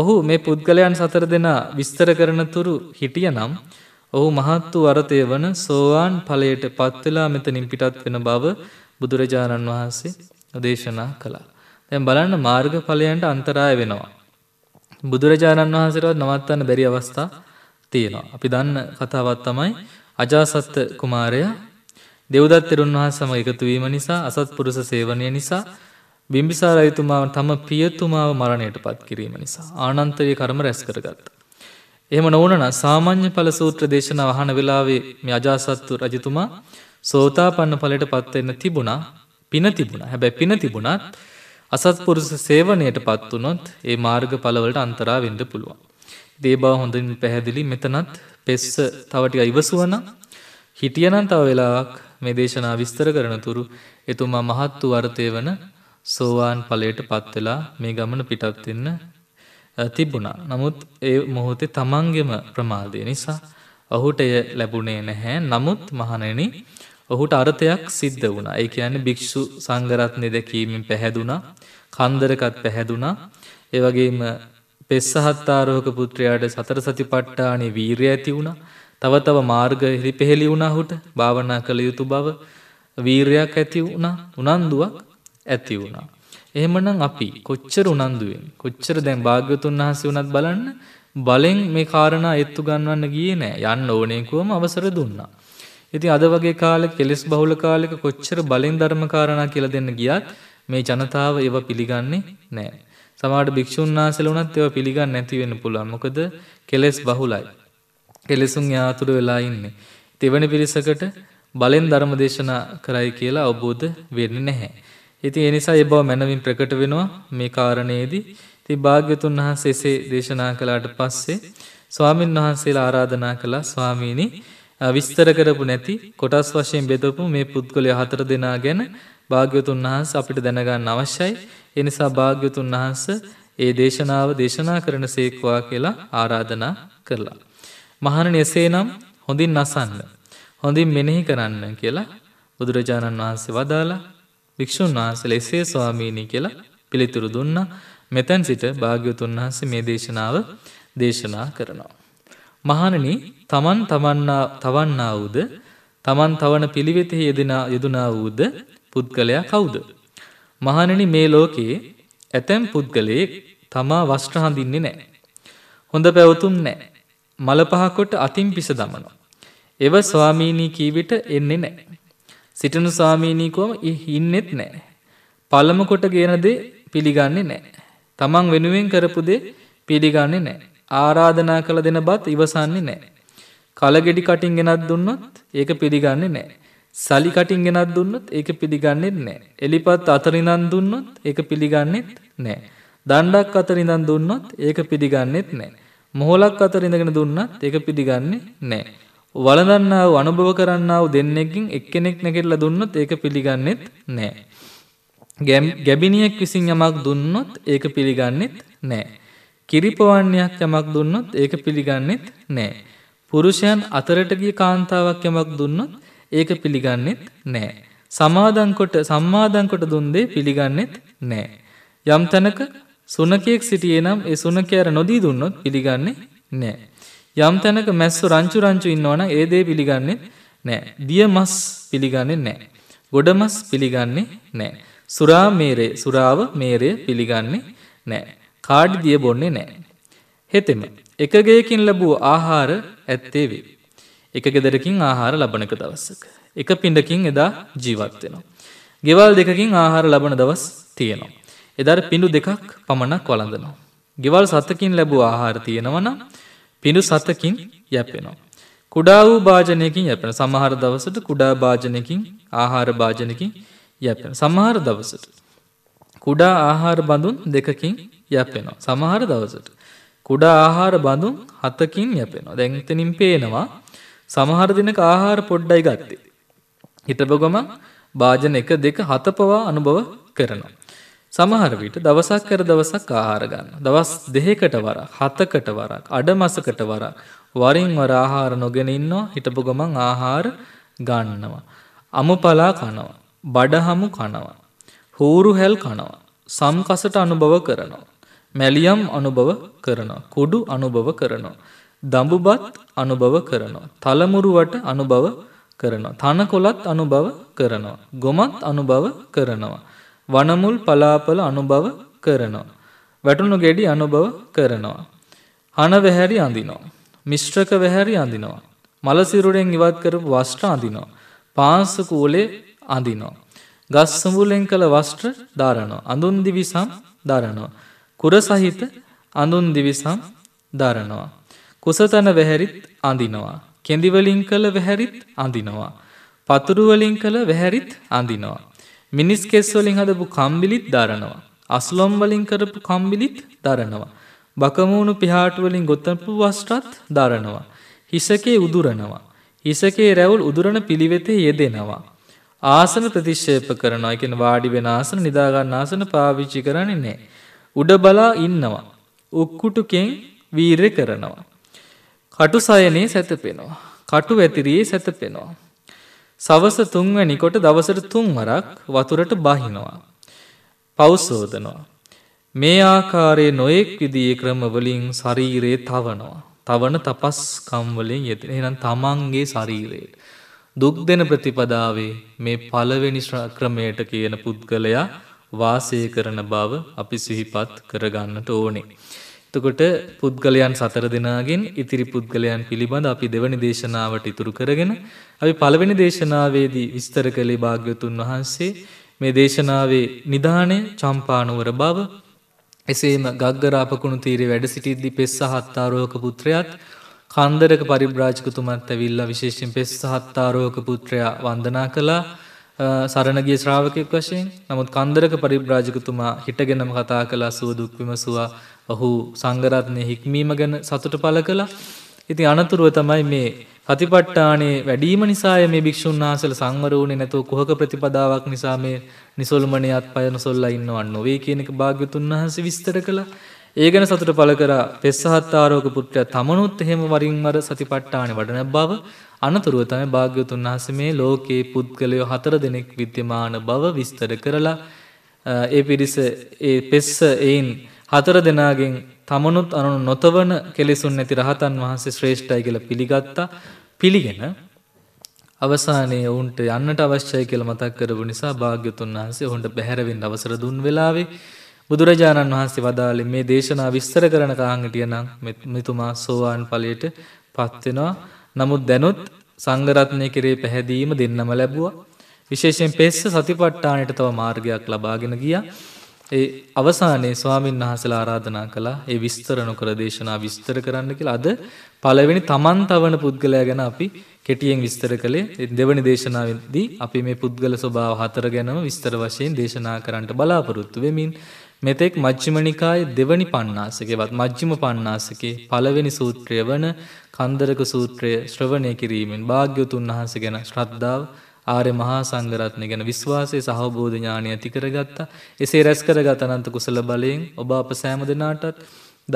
ඔහු මේ පුද්ගලයන් සතර දෙනා විස්තර කරන තුරු හිටියනම් ඔහු මහත් වූ අරතේ වන සෝවාන් ඵලයට පත් වෙලා මෙතනින් පිටත් වෙන බව බුදුරජාණන් වහන්සේ දේශනා කළා. දැන් බලන්න මාර්ගඵලයන්ට අන්තරාය වෙනවා. බුදුරජාණන් වහන්සේටවත් නවත්තන්න බැරි අවස්ථා තියෙනවා. අපි දන්න කතාවත් තමයි අජාසත්ත කුමාරයා දෙව්දත් තෙරුන් වහන්සේ සමග එකතු වීම නිසා අසත්පුරුෂ සේවනය නිසා බිම්බිසාර රජතුමා තම පියතුමාව මරණයටපත් කිරීම නිසා ආනන්තයේ කර්ම රැස් කරගත්තා. එහෙම නොවුනනම් සාමාන්‍ය ඵල සූත්‍ර දේශනාව අහන වෙලාවේ මේ අජාසත්තු රජතුමා සෝතාපන්න ඵලයට පත් වෙන්න තිබුණා පින තිබුණා. හැබැයි පින තිබුණත් අසත්පුරුෂ සේවනයට පත්වනොත් ඒ මාර්ග පලවලට අන්තරා වෙන්ඩ පුළුවන්. දේබා හොඳින් පැහැදිලි මෙතනත් පෙස්ස තවටික ඉවසුවන හිටියනන් තව වෙලාවක් මේ දේශනා විස්තර කරන තුරු එතුමා මහත්තු වර්තය වන සෝවාන් පලයට පත්වෙලා මේ ගමන පිටත්වෙන්න තිබුණා. නමුත් ඒ මොහොතේ තමන්ගෙම ප්‍රමාදය නිසා ඔහුට එය ලැබුණේ නැහැ නමුත් මහණෙන ඔහුට අර්ථයක් සිද්ධ වුණා. ඒ කියන්නේ භික්ෂු සංඝරත්නය දැකීමෙන් පැහැදුනා. කන්දරකත් පැහැදුනා. ඒ වගේම පෙස්සහත්තාරෝහක පුත්‍රයාට සතර සතිපට්ඨානේ වීරිය ඇති වුණා. තව තව මාර්ග හිරිපෙහෙළි වුණා හුට භාවනා කළ යුතු බව වීරයක් ඇති වුණා. උනන්දුවක් ඇති වුණා. එහෙමනම් අපි කොච්චර උනන්දුවෙන් කොච්චර දැන් භාග්‍යතුන් වහන්සේ වුණත් බලන්න බලෙන් මේ කාරණා එත්තු ගන්වන්න ගියේ නෑ. යන්න ඕනේ කොහම අවසර දුන්නා. ඉතින් අද වගේ කාලෙක කෙලෙස් බහුල කාලෙක කොච්චර බලෙන් ධර්ම කාරණා කියලා දෙන්න ගියත් මේ ජනතාව ඒව පිළිගන්නේ නැහැ. සමහරට භික්ෂුන් වහන්සේලා වුණත් ඒව පිළිගන්නේ නැති වෙන්න පුළුවන්. මොකද කෙලෙස් බහුලයි. කෙලෙසුන් යාතුරු වෙලා ඉන්නේ. තෙවන පිරිසකට බලෙන් ධර්ම දේශනා කරයි කියලා අවබෝධ වෙන්නේ නැහැ. ඉතින් ඒ නිසා ඒ බව මනමින් ප්‍රකට වෙනවා මේ කාරණේදී. ඉතින් භාග්‍යතුන් වහන්සේ එසේ දේශනා කළාට පස්සේ ස්වාමින් වහන්සේලා ආරාධනා කළා ස්වාමීනි විස්තර කරපු නැති කොටස් වශයෙන් බෙදපු මේ පුද්ගලය හතර දෙනා ගැන භාග්‍යතුන් වහන්ස අපිට දැනගන්න අවශ්‍යයි. එනිසා භාග්‍යතුන් වහන්ස ඒ දේශනාව දේශනා කරන සේක්වා කියලා ආරාධනා කරලා. මහණන එසේ නම් හොඳින් නසන්න. හොඳින් මෙනෙහි කරන්න කියලා බුදුරජාණන් වහන්සේ වදාලා භික්‍ෂූන් වහන්සල එසේ ස්වාමීණී කියලා පිළිතුරු දුන්න මෙතැන් සිට භාග්‍යතුන් වහන්සේ මේ දේශනාව දේශනා කරනවා. මහණනි තමන් තමන්නා තවන්නා වූද තමන් තවන පිළිවෙතෙහි යෙදෙනා යෙදුනා වූද පුද්ගලයා කවුද? මහණනි මේ ලෝකයේ ඇතැම් පුද්ගලයෙක් තමා වස්ත්‍ර හඳින්නේ නැහැ. හොඳ පැවතුම් නැහැ. මල පහකොට අතින් පිස දමනවා. එව ස්වාමීනි කීවිට එන්නේ නැහැ. සිටින ස්වාමීනි කොම ඉන්නෙත් නැහැ. පළම කොට ගේන දේ පිළිගන්නේ නැහැ. තමන් වෙනුවෙන් කරපු දේ පිළිගන්නේ නැහැ. ආරාධනා කළ දෙන බත් ඉවසන්නේ නැහැ. කලගෙඩි කටින් ගෙනත් දුන්නොත් ඒක පිළිගන්නේ නැහැ. සලි කටින් ගෙනත් දුන්නොත් ඒක පිළිගන්නේ නැහැ. එලිපත් අතරින් දුන්නොත් ඒක පිළිගන්නේ නැහැ. දණ්ඩක් අතරින් දුන්නොත් ඒක පිළිගන්නේ නැහැ. මොහොලක් අතරින් ඉඳගෙන දුන්නත් ඒක පිළිගන්නේ නැහැ. වළඳන්නා වූ අනුභව කරන්නා වූ දෙන්නෙක්ගෙන් එක්කෙනෙක් නැගිටලා දුන්නොත් ඒක පිළිගන්නේත් නැහැ. ගැබිනියෙක් විසින් යමක් දුන්නොත් ඒක පිළිගන්නේත් නැහැ. කිරිපවන්නයක් යමක් දුන්නොත් ඒක පිළිගන්නෙත් නෑ. පුරුෂයන් අතරටගිය කාන්තාවක් යමක් දුන්නොත් ඒක පිළිගන්නෙත් නෑ. සමාදන්කොට සම්මාදන්කොට දුන්දේ පිළිගන්නෙත් නෑ. යම් තැනක සුනකයෙක් සිටියේ නම් ඒ සුනකයර නොදී දුන්නොත් පිළිගන්නේ නෑ. යම් තැනක මැස්සු රංචු රංචු ඉන්නවන ඒ දේ පිළිගන්නේ නෑ. දිය මස් පිළිගන්නේ නෑ. ගොඩමස් පිළිගන්නේ නෑ. සුරා මේරේ සුරාව මේරය පිළිගන්නේ නෑ. කාඩි දිය බොන්නේ නෑ. හෙතෙම එක ගෙයකින් ලැබූ ආහාර ඇත්තේ වේ. එක ගෙදරකින් ආහාර ලබනක දවසක. එක පිඩකින් එදා ජීවත් වෙනවා. ගෙවල් දෙකකින් ආහාර ලබන දවස් තියෙනවා. එදර පිඩු දෙකක් පමණක් වළඳනවා. ගෙවල් සතකින් ලැබූ ආහාර තියෙනවන පිඩු සතකින් යැපෙනවා. කුඩා වූ භාජනයකින් යැපෙන සමහර දවසට කුඩා භාජනයකින් ආහාර භාජනකින් යැපෙන සමහර දවසට. කුඩා ආහාර බඳුන් දෙකකින් යැපෙනවා. සමහර දවසට. කුඩා ආහාර බඳුන් හතකින් යැපෙනවා. දැන් එතනින් පේනවා සමහර දිනක ආහාර පොඩ්ඩයි ගත්තේ. හිතප ගමන් භාජන 1 2 7 පවා අනුභව කරනවා. සමහර විට දවසක් කර දවසක් ආහාර ගන්නවා. දවස් දෙකකට වරක්, හතකට වරක්, අඩ මාසකට වරක් වරින් වර ආහාර නොගෙන ඉන්නවා. හිතප ගමන් ආහාර ගන්නවා. අමුපලා කනවා. බඩහමු කනවා. හූරු හැල් කනවා. සම්කසට අනුභව කරනවා. මැලියම් අනුභව කරනවා. කුඩු අනුභව කරනවා. දඹුබත් අනුභව කරනවා. තලමුරුවට අනුභව කරනවා. තනකොළත් අනුභව කරනවා. ගොමත් අනුභව කරනවා. වනමුල් පලාපල අනුභව කරනවා. වැටුණු ගෙඩි අනුභව කරනවා. හනවැහැරි අඳිනවා. මිශ්්‍රක වැහැරි අඳිනවා. මලසිරුරෙන් ඉවත් කරපු වස්ට්‍ර අඳිනවා. පාන්සකූලේ අඳිනවා. ගස්සඹුලෙන් කළ වස්ට්‍ර ධරනවා. අඳුන්දිවිසම් දරනවා. කුර සහිත අඳුන් දිවිසම් දරනවා. කුසතන වැහැරිත් අඳිනවා. කෙඳිවලින් කළ වැහැරිත් අඳිනවා. පතුරුවලින් කළ වැහැරිත් අඳිනවා. මිනිස් කෙස්වලින් හදපු කම්බිලිත් දරනවා. අස්ලොම්වලින් කරපු කම්බිලිත් දරනවා. බකමූුණු පිහාටුවලින් ගොත්තපු වස්ට්‍රත් දරනවා. හිසකේ උදුරනවා. හිසකේ රැවුල් උදුරන පිළිවෙතේ යෙදෙනවා. ආසන ප්‍රතිශ්ෂේප කරනවා එකෙන වාඩි වෙන ආසන නිදාගන්න ආසන පාවිච්චි කරන්නේ නෑ. උඩ බලා ඉන්නවා. උක්කුටුකෙන් වීරය කරනවා. කටු සයනේ සැතපෙනවා. කටු ඇතිරියේ සැතපෙනවා. සවස තුන්වැනි කොට දවසට තුන් වරක් වතුරට බහිනවා. පෞසෝදනවා. මේ ආකාරයේ නොයෙක් විදියේ ක්‍රමවලින් ශරීරයේ තවනවා. තවන තපස් කම් වලින් යෙදෙන. එහෙනම් තමන්ගේ ශරීරයට දුක් දෙන ප්‍රතිපදාවේ මේ පළවෙනි ක්‍රමයට කියන පුද්ගලයා වාසය කරන බව අපි සිහිපත් කරගන්නට ඕනේ. එතකොට පුද්ගලයන් සතර දෙනාගෙන් ඉතිරි පුද්ගලයන් පිළිබඳ අපි දෙවනි දේශනාවට ඉතුරු කරගෙන අපි පළවෙනි දේශනාවේදී විස්තර කළේ භාග්‍යතුන් වහන්සේ මේ දේශනාවේ නිධානය චම්පානුවර බව එසේම ගක්ගරාපකුණු තීරේ වැඩ සිටිද්දි පෙස්ස හත්තාරෝක පුත්‍රයත් කන්දරක පරිබ්‍රාජකතුමත් ඇවිල්ලා විශේෂයෙන් පෙස්ස හත්තාරෝක පුත්‍රයා වන්දනා කළා සරණගේ ශ්‍රාවකයෙක් වශයෙන් නමුත් කන්දරක පරිබ්‍රාජකතුමා හිටගෙනම කතා කළා සුව දුක් විමසුවා ඔහු සංගරත්නය හික්මීම ගැන සතුට පළ කළා. ඉතින් අනතුරුව තමයි මේ කතිපට්ටානේ වැඩීම නිසාය මේ භික්ෂූන් වහන්සේලා සංවර වුණේ නැතුව කුහක ප්‍රතිපදාවක් නිසා මේ නිසොල්මණියත් පය නොසොල්ලා ඉන්නවන් නොවේ කියන එක භාග්‍යතුන් වහන්සේ විස්තර කළා. ඒ ගැන සතුට පළ කරා පෙස්සහත් ආරෝක පුත්‍රයා තමනුත් එහෙම වරින් වර සතිපට්ඨානෙ වඩන බව අනතුරුව තමයි භාග්‍යවතුන් වහන්සේ මේ ලෝකේ පුද්ගලයෝ හතර දෙනෙක් विद्यमान බව විස්තර කරලා ඒ පිරිස ඒ පෙස්ස එයින් හතර දෙනාගෙන් තමනුත් අනු නොතවන කෙලෙසුන් නැති රහතන් වහන්සේ ශ්‍රේෂ්ඨයි කියලා පිළිගත්තා පිළිගෙන අවසානයේ ඔවුන්ට යන්නට අවශ්‍යයි කියලා මතක් කරපු නිසා භාග්‍යතුන් වහන්සේ ඔවුන්ට බැහැරවෙන්න අවසර දුන් වෙලාවේ බුදුරජාණන් වහන්සේ වදාළේ මේ දේශනා විස්තර කරන කාංගටිය නම් මෙතුමා සෝවාන් ඵලයට පත්වෙනවා. නමුත් දැනුත් සංගරත්නය කෙරේ පැහැදීම දෙන්නම ලැබුවා. විශේෂයෙන් පෙස්ස සතිපට්ඨානයට තව මාර්ගයක් ලබාගෙන ගියා. ඒ අවසානයේ ස්වාමීන් වහන්සේලා ආරාධනා කළා ඒ විස්තර නොකර දේශනා විස්තර කරන්න කියලා. අද පළවෙනි තමන් තවන පුද්ගලයා ගැන අපි කෙටියෙන් විස්තර කළේ දෙවනි දේශනාවේදී අපි මේ පුද්ගල ස්වභාව හතර ගැනම විස්තර වශයෙන් දේශනා කරන්නට බලාපොරොත්තු වෙමින් මෙතෙක් මජ්ජිමනිකාය දෙවනි පණ්ණාසකවත් මජ්ජිම පණ්ණාසකේ පළවෙනි සූත්‍රය වන කන්දරක සූත්‍රය ශ්‍රවණය කිරීමෙන් භාග්‍යතුන් වහස ගැන ශ්‍රද්ධාව ආරය මහා සංගරත්නය ගැන විශ්වාසය සහබෝධඥානය ඇතිකරගත්තා එසේ රැස්කර ගතනන්ත කුසල බලයෙන් ඔබ අප සෑම දෙනාටත්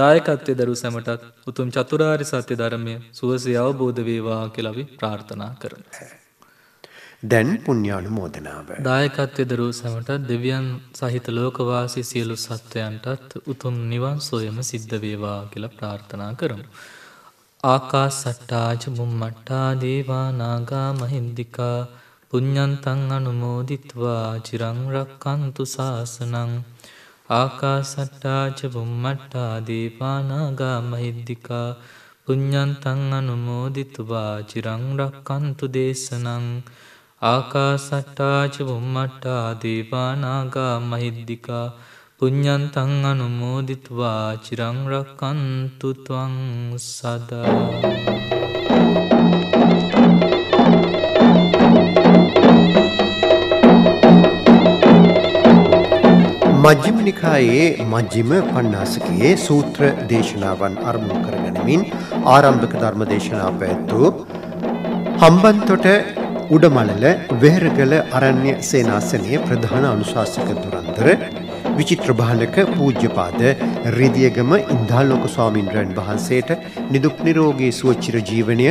දායකත්වය දරු සැමටත් උතුම් චතුරාරි සත්‍ය ධර්මය සුවසය අවබෝධ වේවා කෙලවි ප්‍රාර්ථනා කරන. දැන් පුුණ්‍යානුමෝදනාව. දායකත්්‍ය දරූ සැමට දෙවියන් සහිත ලෝකවාසි සියලු සත්වයන්ටත් උතුම් නිවන් සොයම සිද්ධවේවා කියලා ප්‍රාර්ථනා කරමු. ආකා සට්ටාජ මුම්මට්ටා දේවානාගා මහින්දිකා පුඤ්ඥන්තන් අනුමෝදිත්වා චිරංරක්කන්තු ශාසනං ආකා සට්ටාජ බුම්මට්ටා දේපානාගා මහිද්දිකා පුඤ්ඥන්තන් අනුමෝදිතුවා චිරංරක්කන්තු දේශනං ආකාසට්ටාච බුම්මට්ටා දේවානාගා මහිද්දිිකා පුඤ්ඥන්තන් අනුමෝදිත්වා චිරංරකන්තුතුවං සදා. මජ්ජිම නිකායේ මජ්ජිම පණ්ඩාසකයේ සූත්‍ර දේශනාවන් අරමුණු කරගනමින් ආරම්භක ධර්ම දේශනා පැත්වූ හම්බන්තොට උඩමලල වෙහෙරගල අරණ්‍ය සේනාසනයේ ප්‍රධාන අනුශාසකතුරන්තර විචිත්‍රභාලක පූජ්‍යපාද රිදියගම ඉන්දාලෝක ස්වාමින්ද්‍රයන් වහන්සේට නිදුක් නිරෝගී සුවචිර ජීවනය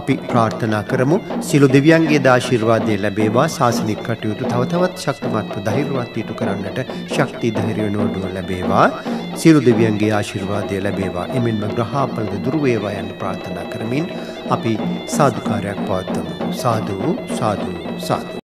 අපි ප්‍රාර්ථනා කරමු සිළු දෙවියන්ගේ දාශිර්වාදය ලැබේවා ශාසනික කටයුතු තව තවත් ශක්තිමත්ව ධෛර්යවත් යුතු කරන්නට ශක්ති ධෛර්ය නෝඩුව ලැබේවා සියලු දෙවියන්ගේ ආශිර්වාදය ලැබේවා. එමෙන්ම ග්‍රහාපලද දුර වේවා යන්න ප්‍රාර්ථනා කරමින් අපි සාදුකාරයක් පවත්වමු. සාදු සාදු සාදු